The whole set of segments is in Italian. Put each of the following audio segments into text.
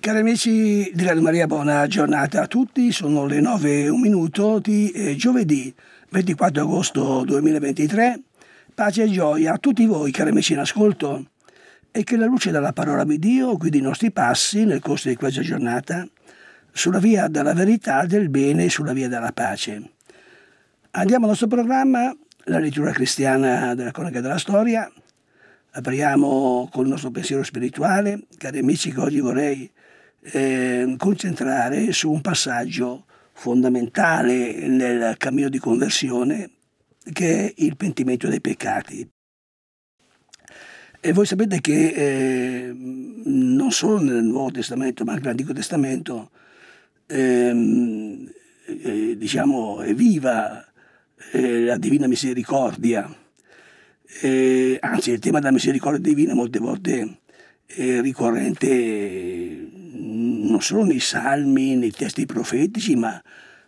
Cari amici di Radio Maria, buona giornata a tutti. Sono le 9 e un minuto di eh, giovedì 24 agosto 2023. Pace e gioia a tutti voi, cari amici in ascolto, e che la luce della parola di Dio guidi i nostri passi nel corso di questa giornata sulla via della verità, del bene e sulla via della pace. Andiamo al nostro programma, la lettura cristiana della cronaca della storia. Apriamo con il nostro pensiero spirituale. Cari amici, che oggi vorrei Ehm, concentrare su un passaggio fondamentale nel cammino di conversione che è il pentimento dei peccati. E voi sapete che eh, non solo nel Nuovo Testamento, ma anche nell'Antico Testamento, eh, eh, diciamo, è viva eh, la divina misericordia. anzi, il tema della misericordia divina molte volte è ricorrente non solo nei salmi, nei testi profetici, ma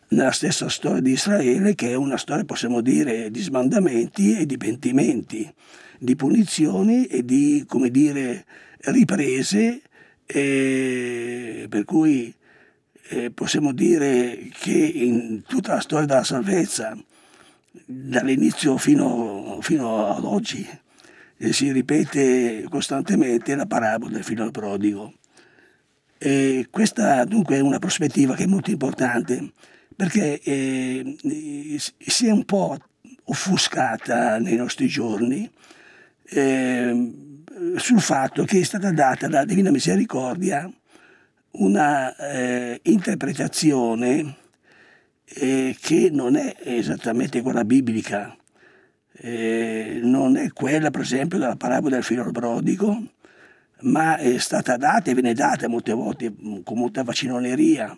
nella stessa storia di Israele, che è una storia, possiamo dire, di smandamenti e di pentimenti, di punizioni e di, come dire, riprese, per cui possiamo dire che in tutta la storia della salvezza, dall'inizio fino, fino ad oggi, eh, si ripete costantemente la parabola del figlio al prodigo. E questa dunque è una prospettiva che è molto importante perché eh, si è un po' offuscata nei nostri giorni eh, sul fatto che è stata data dalla Divina Misericordia una eh, interpretazione eh, che non è esattamente quella biblica, eh, non è quella per esempio della parabola del figlio brodico, ma è stata data e viene data molte volte mm, con molta vacinoneria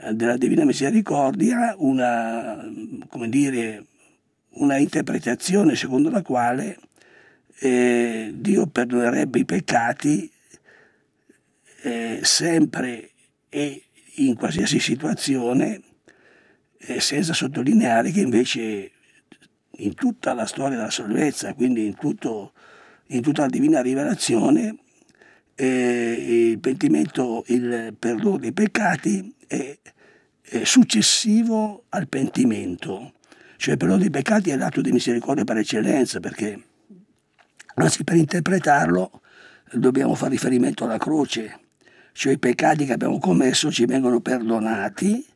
eh, della Divina Misericordia una, mm, dire, una interpretazione secondo la quale eh, Dio perdonerebbe i peccati eh, sempre e in qualsiasi situazione eh, senza sottolineare che invece in tutta la storia della salvezza, quindi in, tutto, in tutta la divina rivelazione, eh, il pentimento, il perdono dei peccati è, è successivo al pentimento. Cioè il perdono dei peccati è l'atto di misericordia per eccellenza, perché anzi per interpretarlo dobbiamo fare riferimento alla croce, cioè i peccati che abbiamo commesso ci vengono perdonati,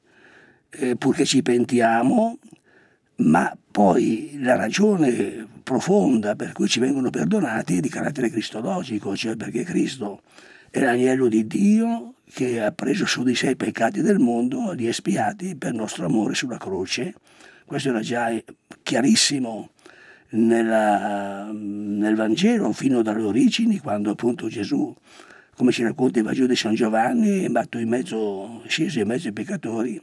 eh, purché ci pentiamo, ma poi la ragione profonda per cui ci vengono perdonati è di carattere cristologico, cioè perché Cristo è l'agnello di Dio che ha preso su di sé i peccati del mondo, li ha espiati per nostro amore sulla croce. Questo era già eh, chiarissimo nella, nel Vangelo fino dalle origini, quando appunto Gesù, come ci racconta il Vangelo di San Giovanni, è in mezzo, sceso in mezzo ai peccatori,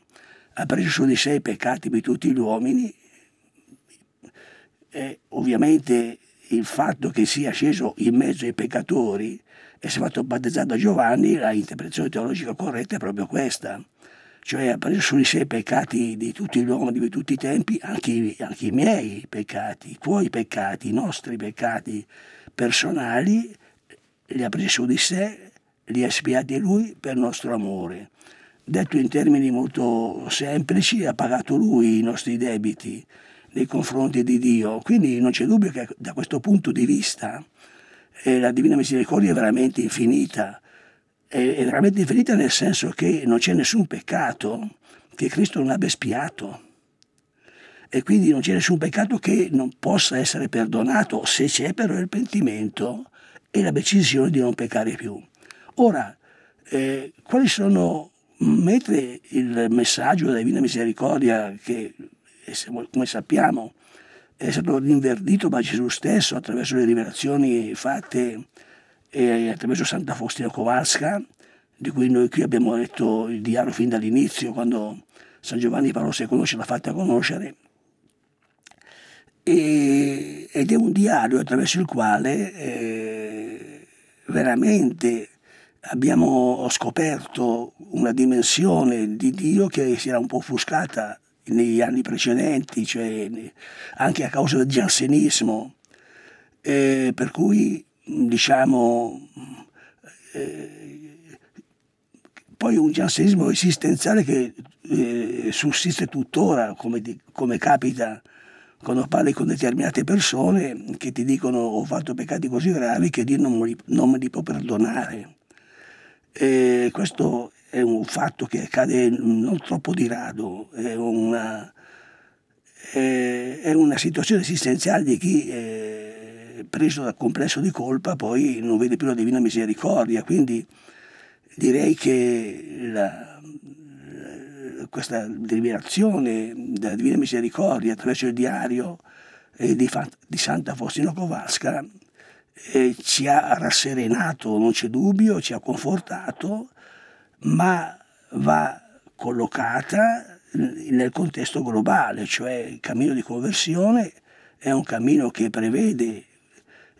ha preso su di sé i peccati di tutti gli uomini eh, ovviamente il fatto che sia sceso in mezzo ai peccatori e si è fatto battezzare da Giovanni, la interpretazione teologica corretta è proprio questa. Cioè ha preso su di sé i peccati di tutti gli uomini, di tutti i tempi, anche, anche i miei peccati, i tuoi peccati, i nostri peccati personali, li ha presi su di sé, li ha spiati lui per nostro amore. Detto in termini molto semplici, ha pagato lui i nostri debiti nei confronti di Dio. Quindi non c'è dubbio che da questo punto di vista eh, la Divina Misericordia è veramente infinita, è, è veramente infinita nel senso che non c'è nessun peccato che Cristo non abbia spiato e quindi non c'è nessun peccato che non possa essere perdonato se c'è però il pentimento e la decisione di non peccare più. Ora, eh, quali sono, mentre il messaggio della Divina Misericordia che e come sappiamo è stato rinverdito da Gesù stesso attraverso le rivelazioni fatte eh, attraverso Santa Faustina Kowalska, di cui noi qui abbiamo letto il diario fin dall'inizio, quando San Giovanni Paolo II ce l'ha fatta conoscere. E, ed è un diario attraverso il quale eh, veramente abbiamo scoperto una dimensione di Dio che si era un po' offuscata negli anni precedenti, cioè anche a causa del giansenismo, eh, per cui diciamo eh, poi un giansenismo esistenziale che eh, sussiste tuttora, come, come capita quando parli con determinate persone che ti dicono ho fatto peccati così gravi che Dio non, non me li può perdonare. E eh, questo è un fatto che accade non troppo di rado, è una, è, è una situazione esistenziale di chi è eh, preso dal complesso di colpa poi non vede più la divina misericordia, quindi direi che la, questa rivelazione della divina misericordia attraverso il diario eh, di, di Santa Faustina Kowalska eh, ci ha rasserenato, non c'è dubbio, ci ha confortato ma va collocata nel contesto globale, cioè il cammino di conversione è un cammino che prevede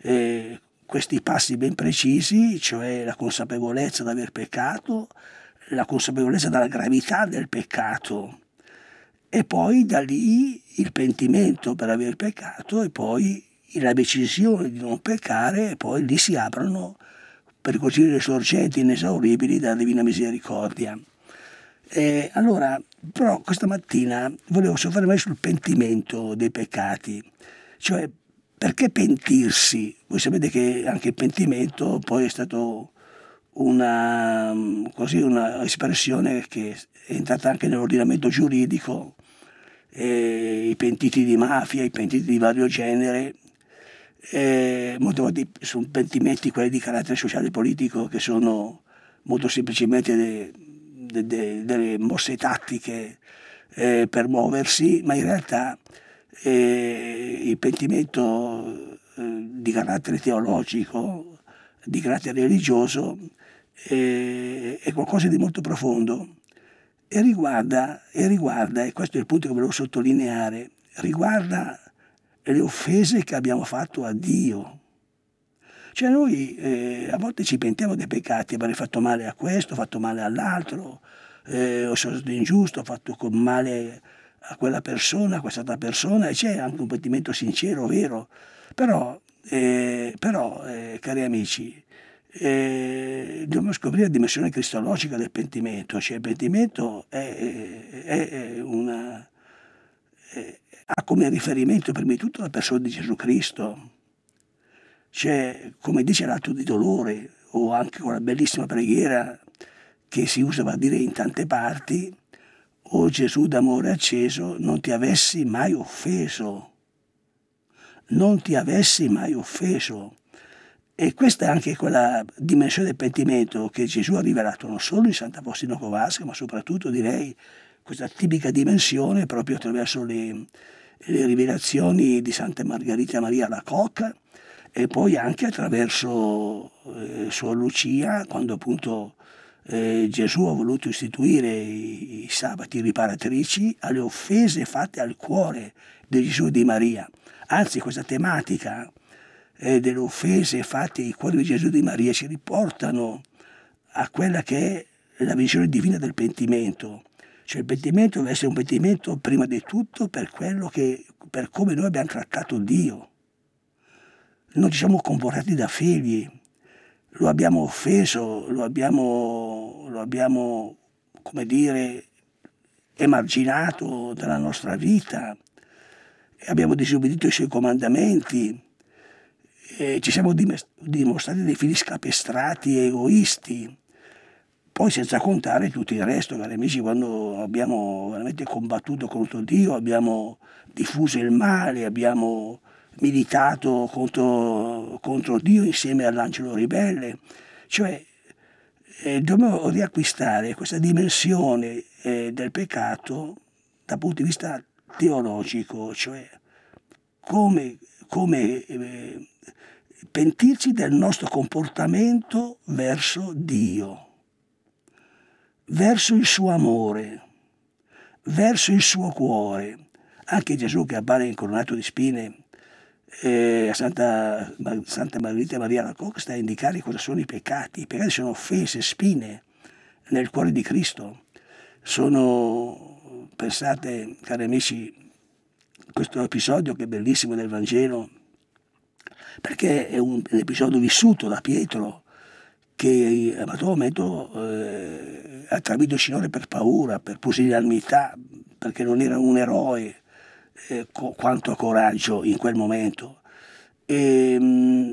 eh, questi passi ben precisi, cioè la consapevolezza di aver peccato, la consapevolezza della gravità del peccato e poi da lì il pentimento per aver peccato e poi la decisione di non peccare e poi lì si aprono per cuocire sorgenti inesauribili della divina misericordia. E allora, però questa mattina volevo soffermare sul pentimento dei peccati, cioè perché pentirsi? Voi sapete che anche il pentimento poi è stato una, così, una espressione che è entrata anche nell'ordinamento giuridico, i pentiti di mafia, i pentiti di vario genere eh, volte sono pentimenti quelli di carattere sociale e politico che sono molto semplicemente de, de, de, delle mosse tattiche eh, per muoversi, ma in realtà eh, il pentimento eh, di carattere teologico, di carattere religioso, eh, è qualcosa di molto profondo e riguarda, e riguarda, e questo è il punto che volevo sottolineare, riguarda le offese che abbiamo fatto a Dio. Cioè noi eh, a volte ci pentiamo dei peccati, avrei fatto male a questo, ho fatto male all'altro, eh, ho stato ingiusto, ho fatto male a quella persona, a quest'altra persona, e c'è anche un pentimento sincero, vero. Però, eh, però eh, cari amici, eh, dobbiamo scoprire la dimensione cristologica del pentimento, cioè il pentimento è, è, è, una, ha come riferimento prima di tutto la persona di Gesù Cristo. C'è, come dice, l'atto di dolore o anche quella bellissima preghiera che si usa per dire in tante parti, o Gesù d'amore acceso, non ti avessi mai offeso. Non ti avessi mai offeso. E questa è anche quella dimensione del pentimento che Gesù ha rivelato non solo in Santa Sant'Apostino Covasca, ma soprattutto direi questa tipica dimensione proprio attraverso le, le rivelazioni di Santa Margherita Maria la Coca e poi anche attraverso eh, Suor Lucia, quando appunto eh, Gesù ha voluto istituire i, i sabati riparatrici alle offese fatte al cuore di Gesù e di Maria. Anzi, questa tematica eh, delle offese fatte ai cuori di Gesù e di Maria ci riportano a quella che è la visione divina del pentimento, cioè il pentimento deve essere un pentimento prima di tutto per, che, per come noi abbiamo trattato Dio. Non ci siamo comportati da figli, lo abbiamo offeso, lo abbiamo, lo abbiamo come dire, emarginato dalla nostra vita, abbiamo disobbedito ai suoi comandamenti, ci siamo dimostrati dei figli scapestrati e egoisti poi senza contare tutto il resto, cari amici, quando abbiamo veramente combattuto contro Dio, abbiamo diffuso il male, abbiamo militato contro, contro Dio insieme all'angelo ribelle, cioè eh, dobbiamo riacquistare questa dimensione eh, del peccato dal punto di vista teologico, cioè come, come eh, pentirci del nostro comportamento verso Dio verso il suo amore, verso il suo cuore. Anche Gesù che appare incoronato di spine eh, a Santa, Santa Margherita Maria la Coca sta a indicare cosa sono i peccati. I peccati sono offese, spine nel cuore di Cristo. Sono, pensate, cari amici, questo episodio che è bellissimo del Vangelo, perché è un, un episodio vissuto da Pietro, che Abadomedo eh, ha tradito il Signore per paura, per pusillanimità, perché non era un eroe eh, co quanto a coraggio in quel momento. E, ehm,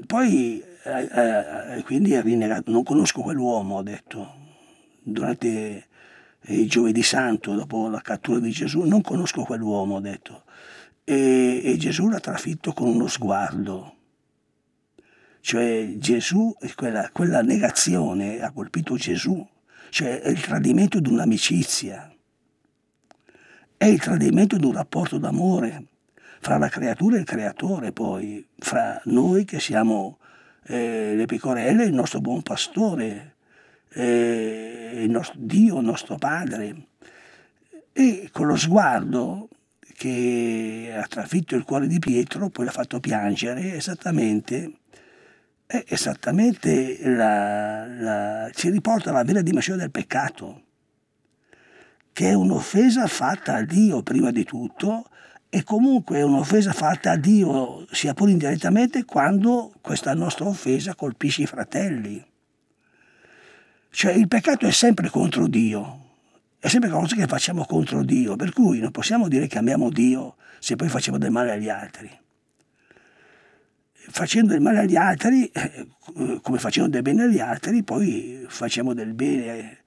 mh, poi eh, eh quindi ha rinnegato, non conosco quell'uomo, ha detto, durante il giovedì santo, dopo la cattura di Gesù, non conosco quell'uomo, ha detto. E, e Gesù l'ha trafitto con uno sguardo, cioè Gesù, quella, quella negazione ha colpito Gesù, cioè è il tradimento di un'amicizia, è il tradimento di un rapporto d'amore fra la creatura e il creatore poi, fra noi che siamo eh, le pecorelle e il nostro buon pastore, eh, il nostro Dio, il nostro Padre. E con lo sguardo che ha trafitto il cuore di Pietro, poi l'ha fatto piangere esattamente è esattamente la, la, ci riporta alla vera dimensione del peccato, che è un'offesa fatta a Dio prima di tutto e comunque è un'offesa fatta a Dio, sia pure indirettamente, quando questa nostra offesa colpisce i fratelli. Cioè il peccato è sempre contro Dio, è sempre qualcosa che facciamo contro Dio, per cui non possiamo dire che amiamo Dio se poi facciamo del male agli altri facendo il male agli altri, eh, come facendo del bene agli altri, poi facciamo del bene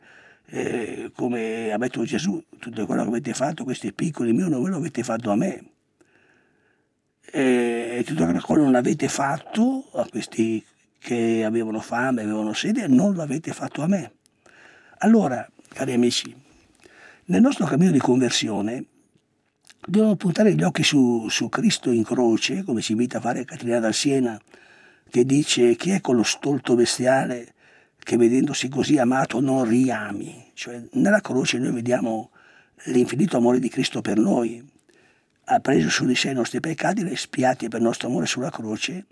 eh, come ha detto Gesù, tutto quello che avete fatto, questi piccoli mio non ve lo avete fatto a me. E tutto quello che non avete fatto a questi che avevano fame, avevano sede, non l'avete fatto a me. Allora, cari amici, nel nostro cammino di conversione Dobbiamo puntare gli occhi su, su Cristo in croce, come ci invita a fare Caterina dal Siena, che dice chi è quello stolto bestiale che vedendosi così amato non riami. Cioè, nella croce noi vediamo l'infinito amore di Cristo per noi. Ha preso su di sé i nostri peccati, li spiati per il nostro amore sulla croce,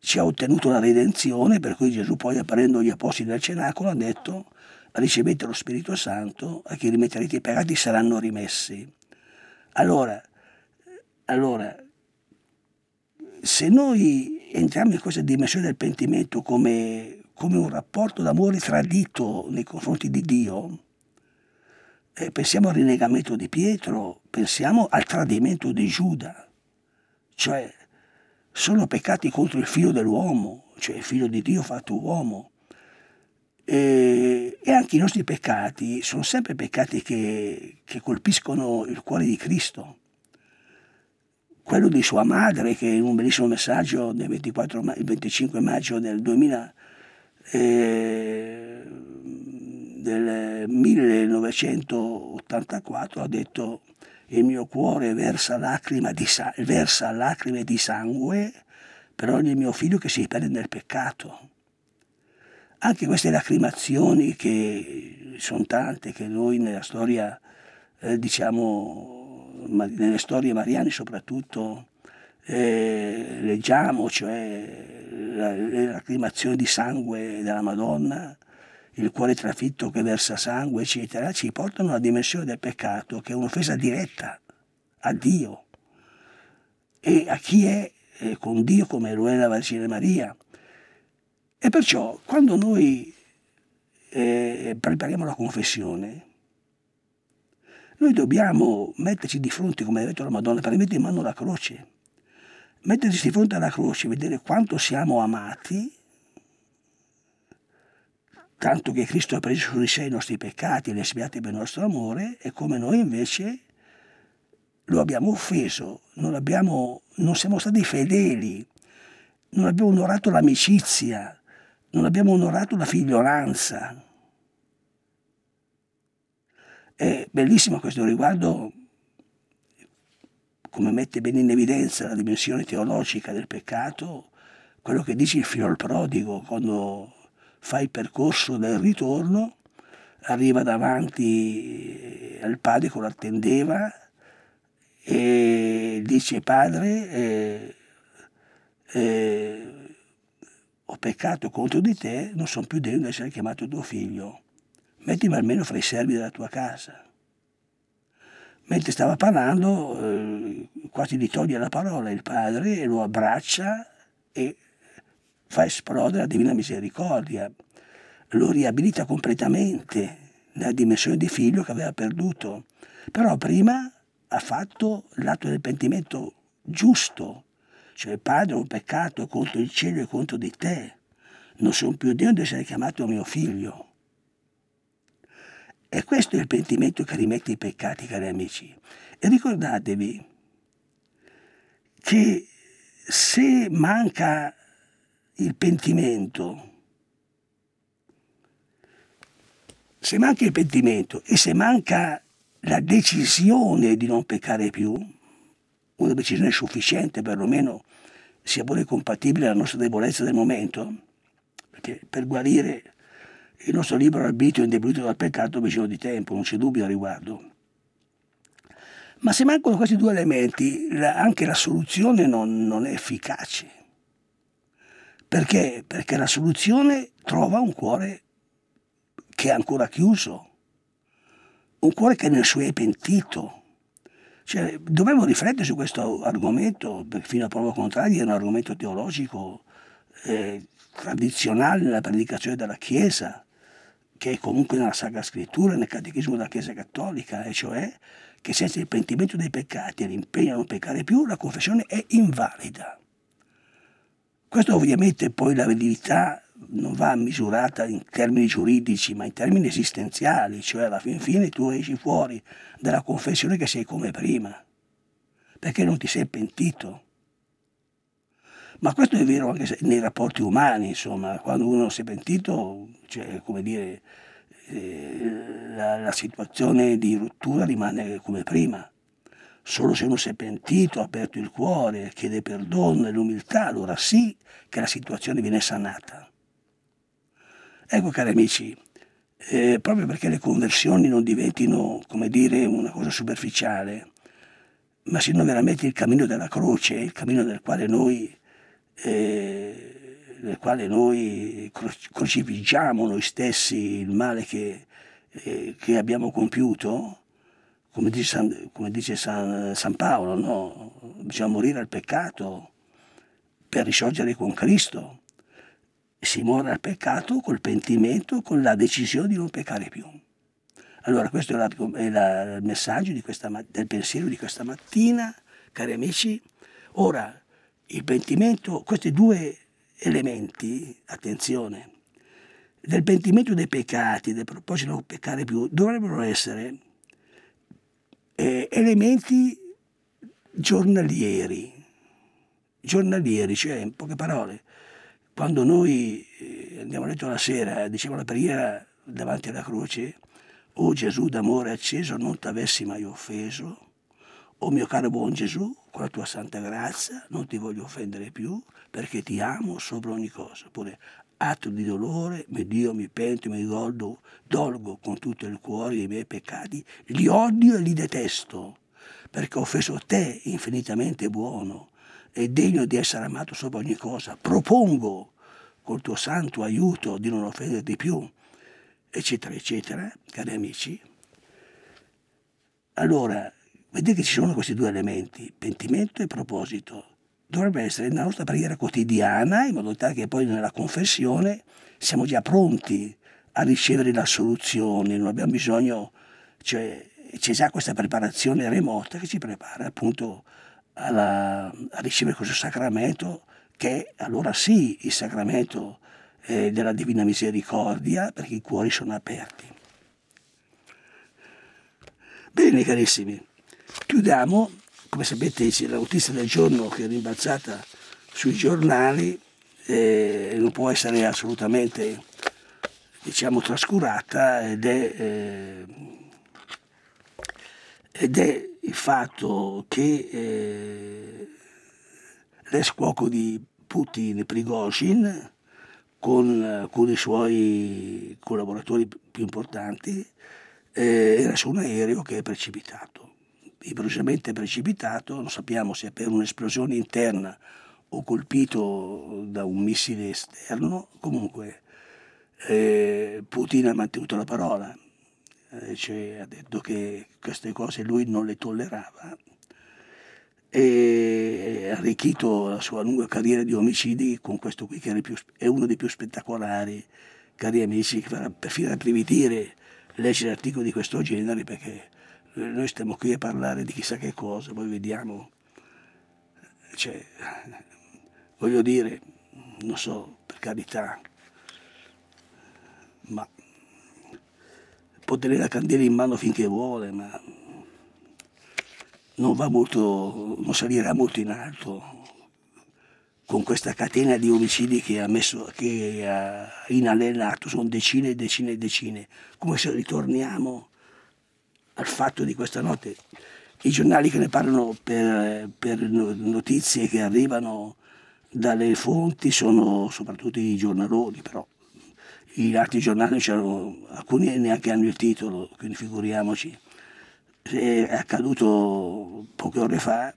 ci ha ottenuto la redenzione, per cui Gesù poi apparendo agli apostoli del cenacolo ha detto ricevete lo Spirito Santo, a chi rimetterete i peccati saranno rimessi. Allora, allora, se noi entriamo in questa dimensione del pentimento come, come un rapporto d'amore tradito nei confronti di Dio, eh, pensiamo al rinegamento di Pietro, pensiamo al tradimento di Giuda, cioè sono peccati contro il figlio dell'uomo, cioè il figlio di Dio fatto uomo, e, anche i nostri peccati sono sempre peccati che, che colpiscono il cuore di Cristo quello di sua madre che in un bellissimo messaggio del 24, il 25 maggio del, 2000, eh, del 1984 ha detto il mio cuore versa, di, versa lacrime di sangue per ogni mio figlio che si perde nel peccato anche queste lacrimazioni che sono tante, che noi nella storia, eh, diciamo, nelle storie mariane soprattutto, eh, leggiamo, cioè la, le lacrimazioni di sangue della Madonna, il cuore trafitto che versa sangue, eccetera, ci portano alla dimensione del peccato che è un'offesa diretta a Dio e a chi è eh, con Dio come lo è la Vergine Maria. E perciò quando noi eh, prepariamo la confessione, noi dobbiamo metterci di fronte, come ha detto la Madonna, prendete in mano la croce. Metterci di fronte alla croce, vedere quanto siamo amati, tanto che Cristo ha preso su di sé i nostri peccati e li ha spiati per il nostro amore, e come noi invece lo abbiamo offeso, non, abbiamo, non siamo stati fedeli, non abbiamo onorato l'amicizia, non abbiamo onorato la figliolanza. È bellissimo a questo riguardo come mette bene in evidenza la dimensione teologica del peccato, quello che dice il figlio prodigo quando fa il percorso del ritorno, arriva davanti eh, al padre che lo attendeva e dice padre, eh, eh, ho peccato contro di te, non sono più degno di essere chiamato tuo figlio. Mettimi almeno fra i servi della tua casa. Mentre stava parlando, eh, quasi gli toglie la parola il padre e lo abbraccia e fa esplodere la divina misericordia. Lo riabilita completamente nella dimensione di figlio che aveva perduto. Però prima ha fatto l'atto del pentimento giusto, cioè, padre, ho peccato contro il cielo e contro di te. Non sono più Dio di essere chiamato mio figlio. E questo è il pentimento che rimette i peccati, cari amici. E ricordatevi che se manca il pentimento, se manca il pentimento e se manca la decisione di non peccare più, una decisione sufficiente, perlomeno sia pure compatibile alla nostra debolezza del momento, perché per guarire il nostro libero arbitrio indebolito dal peccato bisogna di tempo, non c'è dubbio al riguardo. Ma se mancano questi due elementi, anche la soluzione non, non è efficace. Perché? Perché la soluzione trova un cuore che è ancora chiuso, un cuore che nel suo è pentito, cioè, dovevo riflettere su questo argomento, perché fino a prova contraria è un argomento teologico eh, tradizionale nella predicazione della Chiesa, che è comunque nella Sacra Scrittura, nel Catechismo della Chiesa Cattolica, e cioè che senza il pentimento dei peccati e l'impegno a non peccare più, la confessione è invalida. Questo ovviamente poi la verità non va misurata in termini giuridici, ma in termini esistenziali, cioè alla fin fine tu esci fuori dalla confessione che sei come prima, perché non ti sei pentito. Ma questo è vero anche nei rapporti umani, insomma, quando uno si è pentito, cioè, come dire, eh, la, la situazione di rottura rimane come prima. Solo se uno si è pentito, ha aperto il cuore, chiede perdono e l'umiltà, allora sì che la situazione viene sanata. Ecco cari amici, eh, proprio perché le conversioni non diventino, come dire, una cosa superficiale, ma siano veramente il cammino della croce, il cammino del quale noi, eh, nel quale noi cro- crocifiggiamo noi stessi il male che, eh, che abbiamo compiuto, come dice, San, come dice San, San Paolo, no? bisogna morire al peccato per risorgere con Cristo si muore al peccato col pentimento, con la decisione di non peccare più. Allora questo è, la, è la, il messaggio questa, del pensiero di questa mattina, cari amici. Ora, il pentimento, questi due elementi, attenzione, del pentimento dei peccati, del proposito di non peccare più, dovrebbero essere eh, elementi giornalieri, giornalieri, cioè in poche parole, quando noi eh, andiamo a letto la sera, diciamo la preghiera davanti alla croce, o Gesù d'amore acceso non t'avessi mai offeso, o mio caro buon Gesù, con la tua santa grazia non ti voglio offendere più, perché ti amo sopra ogni cosa. Oppure, atto di dolore, mi Dio, mi pento, mi ricordo, dolgo con tutto il cuore i miei peccati, li odio e li detesto, perché ho offeso te, infinitamente buono, e degno di essere amato sopra ogni cosa. Propongo col tuo santo aiuto di non offenderti più, eccetera, eccetera, cari amici. Allora, vedete che ci sono questi due elementi, pentimento e proposito. Dovrebbe essere nella nostra preghiera quotidiana, in modo tale che poi nella confessione siamo già pronti a ricevere la soluzione, non abbiamo bisogno, cioè c'è già questa preparazione remota che ci prepara appunto alla, a ricevere questo sacramento che allora sì, il sacramento eh, della Divina Misericordia, perché i cuori sono aperti. Bene, carissimi, chiudiamo, come sapete c'è la notizia del giorno che è rimbalzata sui giornali, eh, non può essere assolutamente diciamo, trascurata ed è, eh, ed è il fatto che eh, l'ex cuoco di Putin, Prigozhin, con alcuni eh, suoi collaboratori più importanti, eh, era su un aereo che è precipitato. Improvvisamente è precipitato, non sappiamo se è per un'esplosione interna o colpito da un missile esterno, comunque eh, Putin ha mantenuto la parola, eh, cioè, ha detto che queste cose lui non le tollerava e ha arricchito la sua lunga carriera di omicidi con questo qui che più, è uno dei più spettacolari, cari amici, che farà perfino rabbrividire leggere articoli di questo genere perché noi stiamo qui a parlare di chissà che cosa, poi vediamo, cioè, voglio dire, non so, per carità, può tenere la candela in mano finché vuole, ma non, molto, non salirà molto in alto con questa catena di omicidi che ha, messo, che ha inallenato, sono decine e decine e decine. Come se ritorniamo al fatto di questa notte. I giornali che ne parlano per, per notizie che arrivano dalle fonti sono soprattutto i giornaloni, però gli altri giornali c'erano, alcuni neanche hanno il titolo, quindi figuriamoci. È accaduto poche ore fa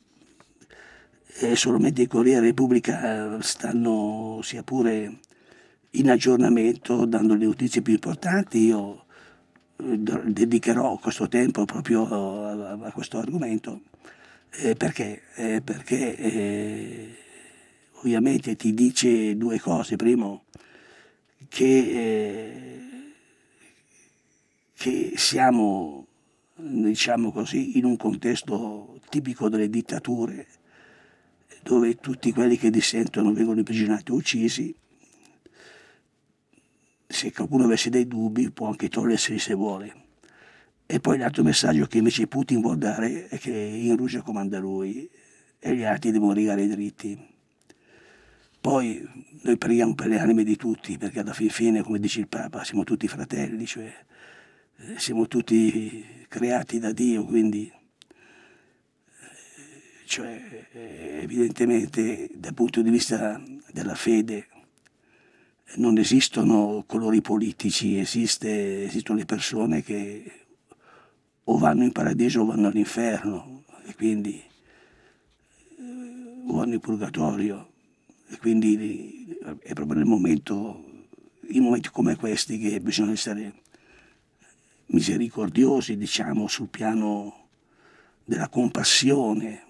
e solamente il Corriere Repubblica eh, stanno sia pure in aggiornamento dando le notizie più importanti. Io eh, dedicherò questo tempo proprio eh, a, questo argomento perché, perché ovviamente ti dice due cose. Primo, che, eh, che siamo, diciamo così, in un contesto tipico delle dittature, dove tutti quelli che dissentono vengono imprigionati o uccisi. Se qualcuno avesse dei dubbi può anche toglierseli se vuole. E poi l'altro messaggio che invece Putin vuol dare è che in Russia comanda lui e gli altri devono rigare i diritti. Poi noi preghiamo per le anime di tutti, perché alla fin fine, come dice il Papa, siamo tutti fratelli, cioè eh, siamo tutti creati da Dio, quindi eh, cioè, eh, evidentemente dal punto di vista della fede non esistono colori politici, esiste, esistono le persone che o vanno in paradiso o vanno all'inferno, e quindi o vanno in purgatorio. E quindi è proprio nel momento, in momenti come questi, che bisogna essere misericordiosi, diciamo, sul piano della compassione,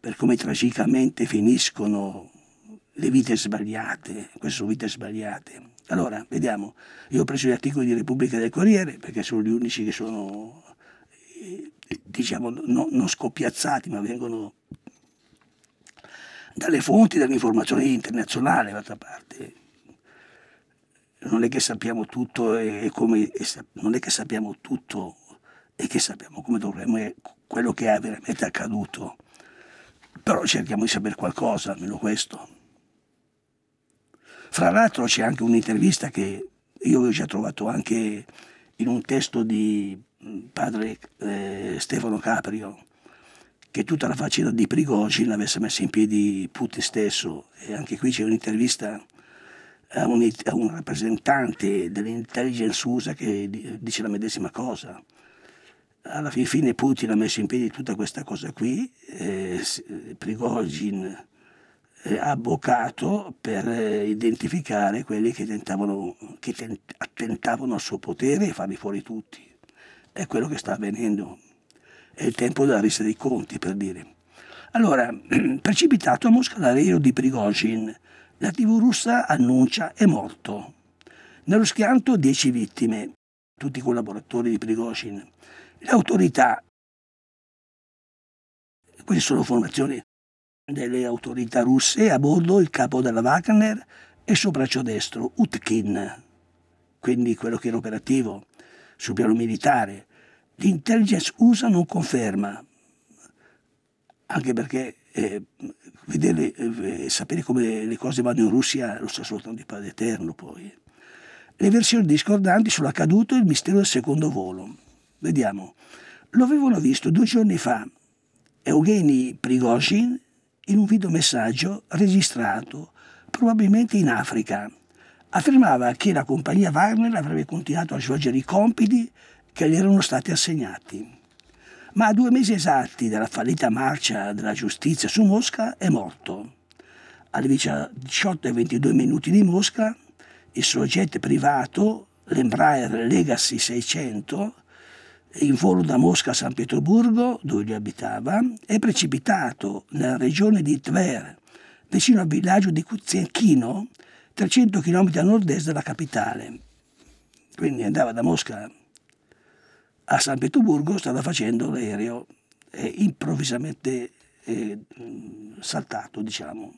per come tragicamente finiscono le vite sbagliate, queste sono vite sbagliate. Allora, vediamo, io ho preso gli articoli di Repubblica del Corriere, perché sono gli unici che sono, eh, diciamo, no, non scoppiazzati, ma vengono dalle fonti, dall'informazione internazionale, d'altra parte. Non è che sappiamo tutto e, come, e non è che sappiamo tutto e che sappiamo come dovremmo quello che è veramente accaduto. Però cerchiamo di sapere qualcosa, almeno questo. Fra l'altro c'è anche un'intervista che io ho già trovato anche in un testo di padre eh, Stefano Caprio, che tutta la faccenda di Prigogine l'avesse messa in piedi Putin stesso. E anche qui c'è un'intervista a un, a un, rappresentante dell'intelligence USA che dice la medesima cosa. Alla fin fine Putin ha messo in piedi tutta questa cosa qui, eh, Prigogine ha avvocato per eh, identificare quelli che, tentavano, che tent attentavano al suo potere e farli fuori tutti. È quello che sta avvenendo è il tempo della rissa dei conti, per dire. Allora, precipitato a Mosca l'aereo di Prigozhin, la TV russa annuncia è morto. Nello schianto 10 vittime, tutti i collaboratori di Prigozhin. Le autorità, queste sono formazioni delle autorità russe, a bordo il capo della Wagner e suo braccio destro Utkin, quindi quello che era operativo sul piano militare, L'intelligence USA non conferma, anche perché eh, vedere, eh, sapere come le cose vanno in Russia lo sa soltanto il Padre Eterno poi. Le versioni discordanti sull'accaduto e il mistero del secondo volo. Vediamo. Lo avevano visto due giorni fa Eugeni Prigozhin in un videomessaggio registrato, probabilmente in Africa. Affermava che la compagnia Wagner avrebbe continuato a svolgere i compiti che gli erano stati assegnati. Ma a due mesi esatti dalla fallita marcia della giustizia su Mosca è morto. Alle 18 e 22 minuti di Mosca, il suo jet privato, l'Embraer Legacy 600, in volo da Mosca a San Pietroburgo, dove lui abitava, è precipitato nella regione di Tver, vicino al villaggio di Kuzienchino, 300 km a nord-est della capitale. Quindi andava da Mosca a San Pietroburgo stava facendo l'aereo eh, improvvisamente eh, saltato, diciamo,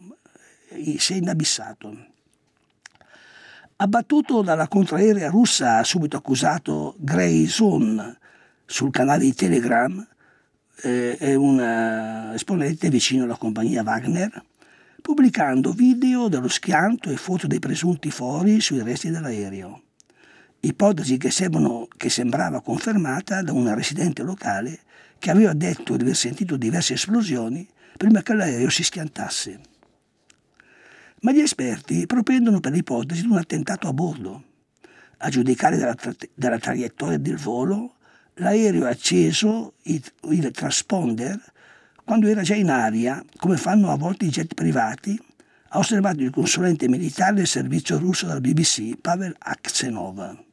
eh, si è inabissato. Abbattuto dalla contraerea russa ha subito accusato Grayson sul canale di Telegram, eh, è un eh, esponente vicino alla compagnia Wagner, pubblicando video dello schianto e foto dei presunti fori sui resti dell'aereo ipotesi che, sembrano, che sembrava confermata da una residente locale che aveva detto di aver sentito diverse esplosioni prima che l'aereo si schiantasse. Ma gli esperti propendono per l'ipotesi di un attentato a bordo. A giudicare dalla, tra dalla traiettoria del volo, l'aereo ha acceso il, il transponder quando era già in aria, come fanno a volte i jet privati, ha osservato il consulente militare del servizio russo della BBC, Pavel Aksenov.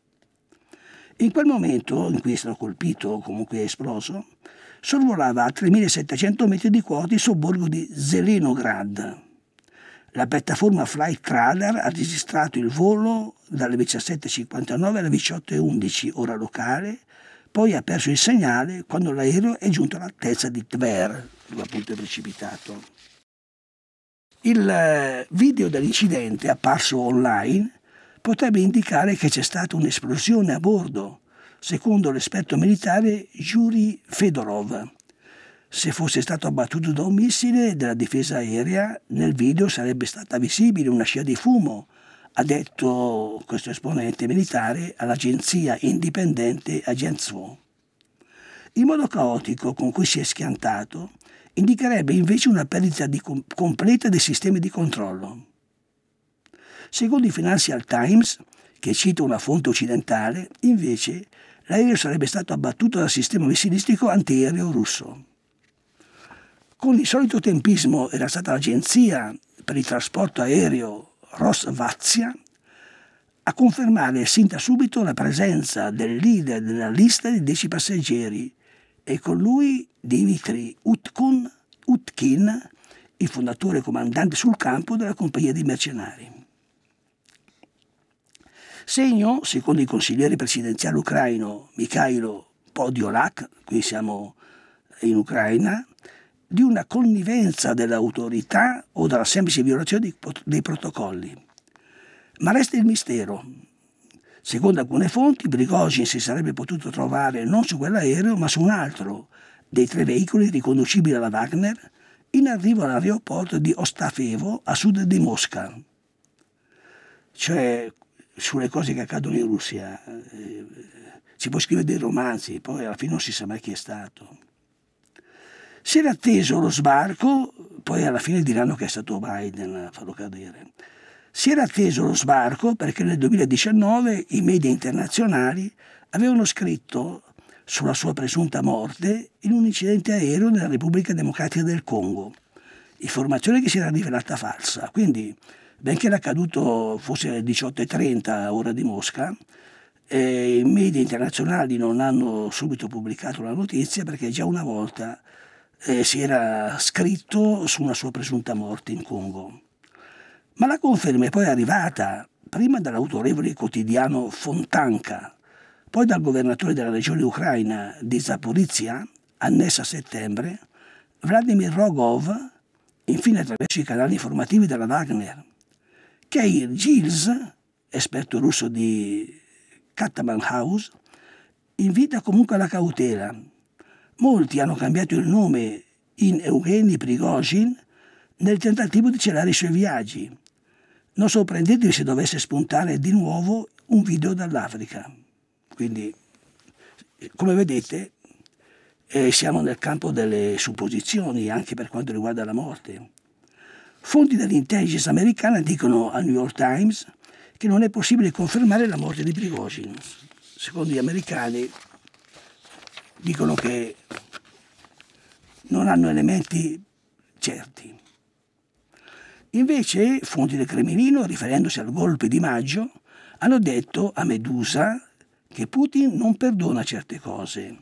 In quel momento, in cui è stato colpito comunque è esploso, sorvolava a 3.700 metri di quota il sobborgo di Zelenograd. La piattaforma Flight Radar ha registrato il volo dalle 17.59 alle 18.11 ora locale, poi ha perso il segnale quando l'aereo è giunto all'altezza di Tver, dove appunto è precipitato. Il eh, video dell'incidente apparso online potrebbe indicare che c'è stata un'esplosione a bordo, secondo l'esperto militare Yuri Fedorov. Se fosse stato abbattuto da un missile della difesa aerea, nel video sarebbe stata visibile una scia di fumo, ha detto questo esponente militare all'agenzia indipendente Agenzwo. Il modo caotico con cui si è schiantato indicherebbe invece una perdita di com completa dei sistemi di controllo. Secondo i Financial Times, che cita una fonte occidentale, invece l'aereo sarebbe stato abbattuto dal sistema missilistico antiaereo russo. Con il solito tempismo era stata l'agenzia per il trasporto aereo Rosvazia a confermare sin da subito la presenza del leader della lista di dieci passeggeri e con lui Dimitri Utkun, Utkin, il fondatore e comandante sul campo della compagnia di mercenari segno, secondo il consigliere presidenziale ucraino Mikhailo Podiolak, qui siamo in Ucraina, di una connivenza dell'autorità o della semplice violazione dei protocolli. Ma resta il mistero. Secondo alcune fonti, Prigozhin si sarebbe potuto trovare non su quell'aereo, ma su un altro dei tre veicoli riconducibili alla Wagner, in arrivo all'aeroporto di Ostafevo, a sud di Mosca. Cioè, sulle cose che accadono in Russia. Eh, si può scrivere dei romanzi, poi alla fine non si sa mai chi è stato. Si era atteso lo sbarco, poi alla fine diranno che è stato Biden a farlo cadere. Si era atteso lo sbarco perché nel 2019 i media internazionali avevano scritto sulla sua presunta morte in un incidente aereo nella Repubblica Democratica del Congo, informazione che si era rivelata falsa. Quindi benché l'accaduto fosse alle 18.30 ora di Mosca, eh, i media internazionali non hanno subito pubblicato la notizia perché già una volta eh, si era scritto su una sua presunta morte in Congo. Ma la conferma è poi arrivata prima dall'autorevole quotidiano Fontanka, poi dal governatore della regione ucraina di Zaporizia, annessa a settembre, Vladimir Rogov, infine attraverso i canali informativi della Wagner. Keir Gilles, esperto russo di Cattaman House, invita comunque alla cautela. Molti hanno cambiato il nome in Eugeni Prigozhin nel tentativo di celare i suoi viaggi. Non sorprendetevi se dovesse spuntare di nuovo un video dall'Africa. Quindi, come vedete, eh, siamo nel campo delle supposizioni anche per quanto riguarda la morte. Fonti dell'intelligence americana dicono al New York Times che non è possibile confermare la morte di Prigozhin. Secondo gli americani dicono che non hanno elementi certi. Invece, fonti del Cremlino, riferendosi al golpe di maggio, hanno detto a Medusa che Putin non perdona certe cose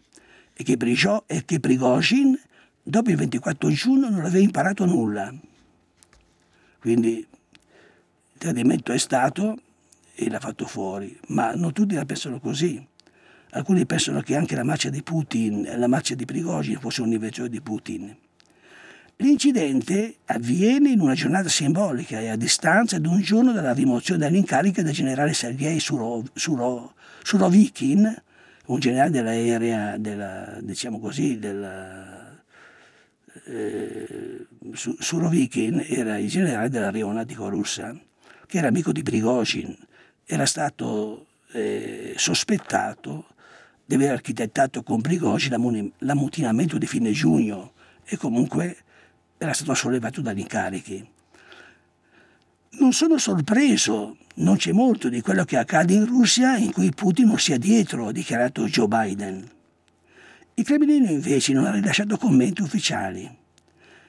e che, Prigozhin, dopo il 24 giugno, non aveva imparato nulla. Quindi il tradimento è stato e l'ha fatto fuori, ma non tutti la pensano così. Alcuni pensano che anche la marcia di Putin, la marcia di Prigogine fosse un'invenzione di Putin. L'incidente avviene in una giornata simbolica e a distanza di un giorno dalla rimozione dall'incarica del generale Sergei Surovikin, un generale dell'aerea, della, diciamo così, della eh, Surovikin era il generale della Rionatico russa, che era amico di Prigozhin, era stato eh, sospettato di aver architettato con Prigozhin l'ammutinamento di fine giugno e comunque era stato sollevato dagli incarichi. Non sono sorpreso, non c'è molto di quello che accade in Russia in cui Putin non sia dietro, ha dichiarato Joe Biden. Il Cremlino invece non ha rilasciato commenti ufficiali.